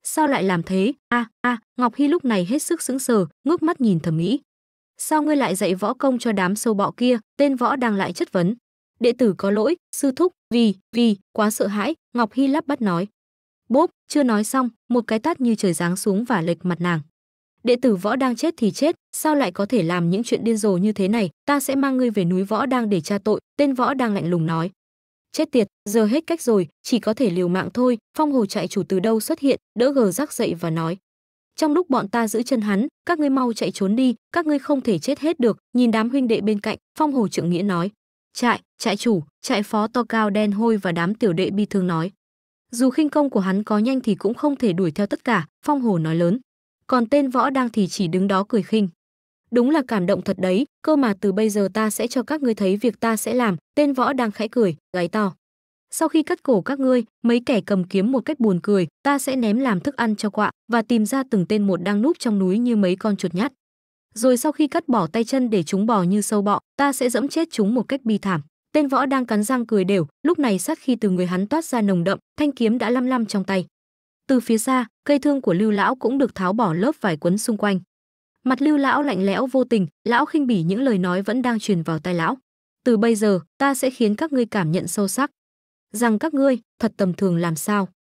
Speaker 1: sao lại làm thế a a ngọc hy lúc này hết sức sững sờ ngước mắt nhìn thẩm nghĩ sao ngươi lại dạy võ công cho đám sâu bọ kia tên võ đang lại chất vấn đệ tử có lỗi sư thúc vì vì quá sợ hãi ngọc hy lắp bắt nói bốp chưa nói xong một cái tát như trời giáng xuống và lệch mặt nàng đệ tử võ đang chết thì chết sao lại có thể làm những chuyện điên rồ như thế này ta sẽ mang ngươi về núi võ đang để tra tội tên võ đang lạnh lùng nói chết tiệt giờ hết cách rồi chỉ có thể liều mạng thôi phong hồ chạy chủ từ đâu xuất hiện đỡ gờ rắc dậy và nói trong lúc bọn ta giữ chân hắn các ngươi mau chạy trốn đi các ngươi không thể chết hết được nhìn đám huynh đệ bên cạnh phong hồ trượng nghĩa nói trại trại chủ trại phó to cao đen hôi và đám tiểu đệ bi thương nói dù khinh công của hắn có nhanh thì cũng không thể đuổi theo tất cả phong hồ nói lớn còn tên võ đang thì chỉ đứng đó cười khinh đúng là cảm động thật đấy cơ mà từ bây giờ ta sẽ cho các ngươi thấy việc ta sẽ làm tên võ đang khẽ cười gáy to sau khi cắt cổ các ngươi mấy kẻ cầm kiếm một cách buồn cười ta sẽ ném làm thức ăn cho quạ và tìm ra từng tên một đang núp trong núi như mấy con chuột nhát rồi sau khi cắt bỏ tay chân để chúng bò như sâu bọ, ta sẽ dẫm chết chúng một cách bi thảm. Tên võ đang cắn răng cười đều, lúc này sát khi từ người hắn toát ra nồng đậm, thanh kiếm đã lăm lăm trong tay. Từ phía xa, cây thương của Lưu lão cũng được tháo bỏ lớp vải quấn xung quanh. Mặt Lưu lão lạnh lẽo vô tình, lão khinh bỉ những lời nói vẫn đang truyền vào tai lão. Từ bây giờ, ta sẽ khiến các ngươi cảm nhận sâu sắc rằng các ngươi thật tầm thường làm sao.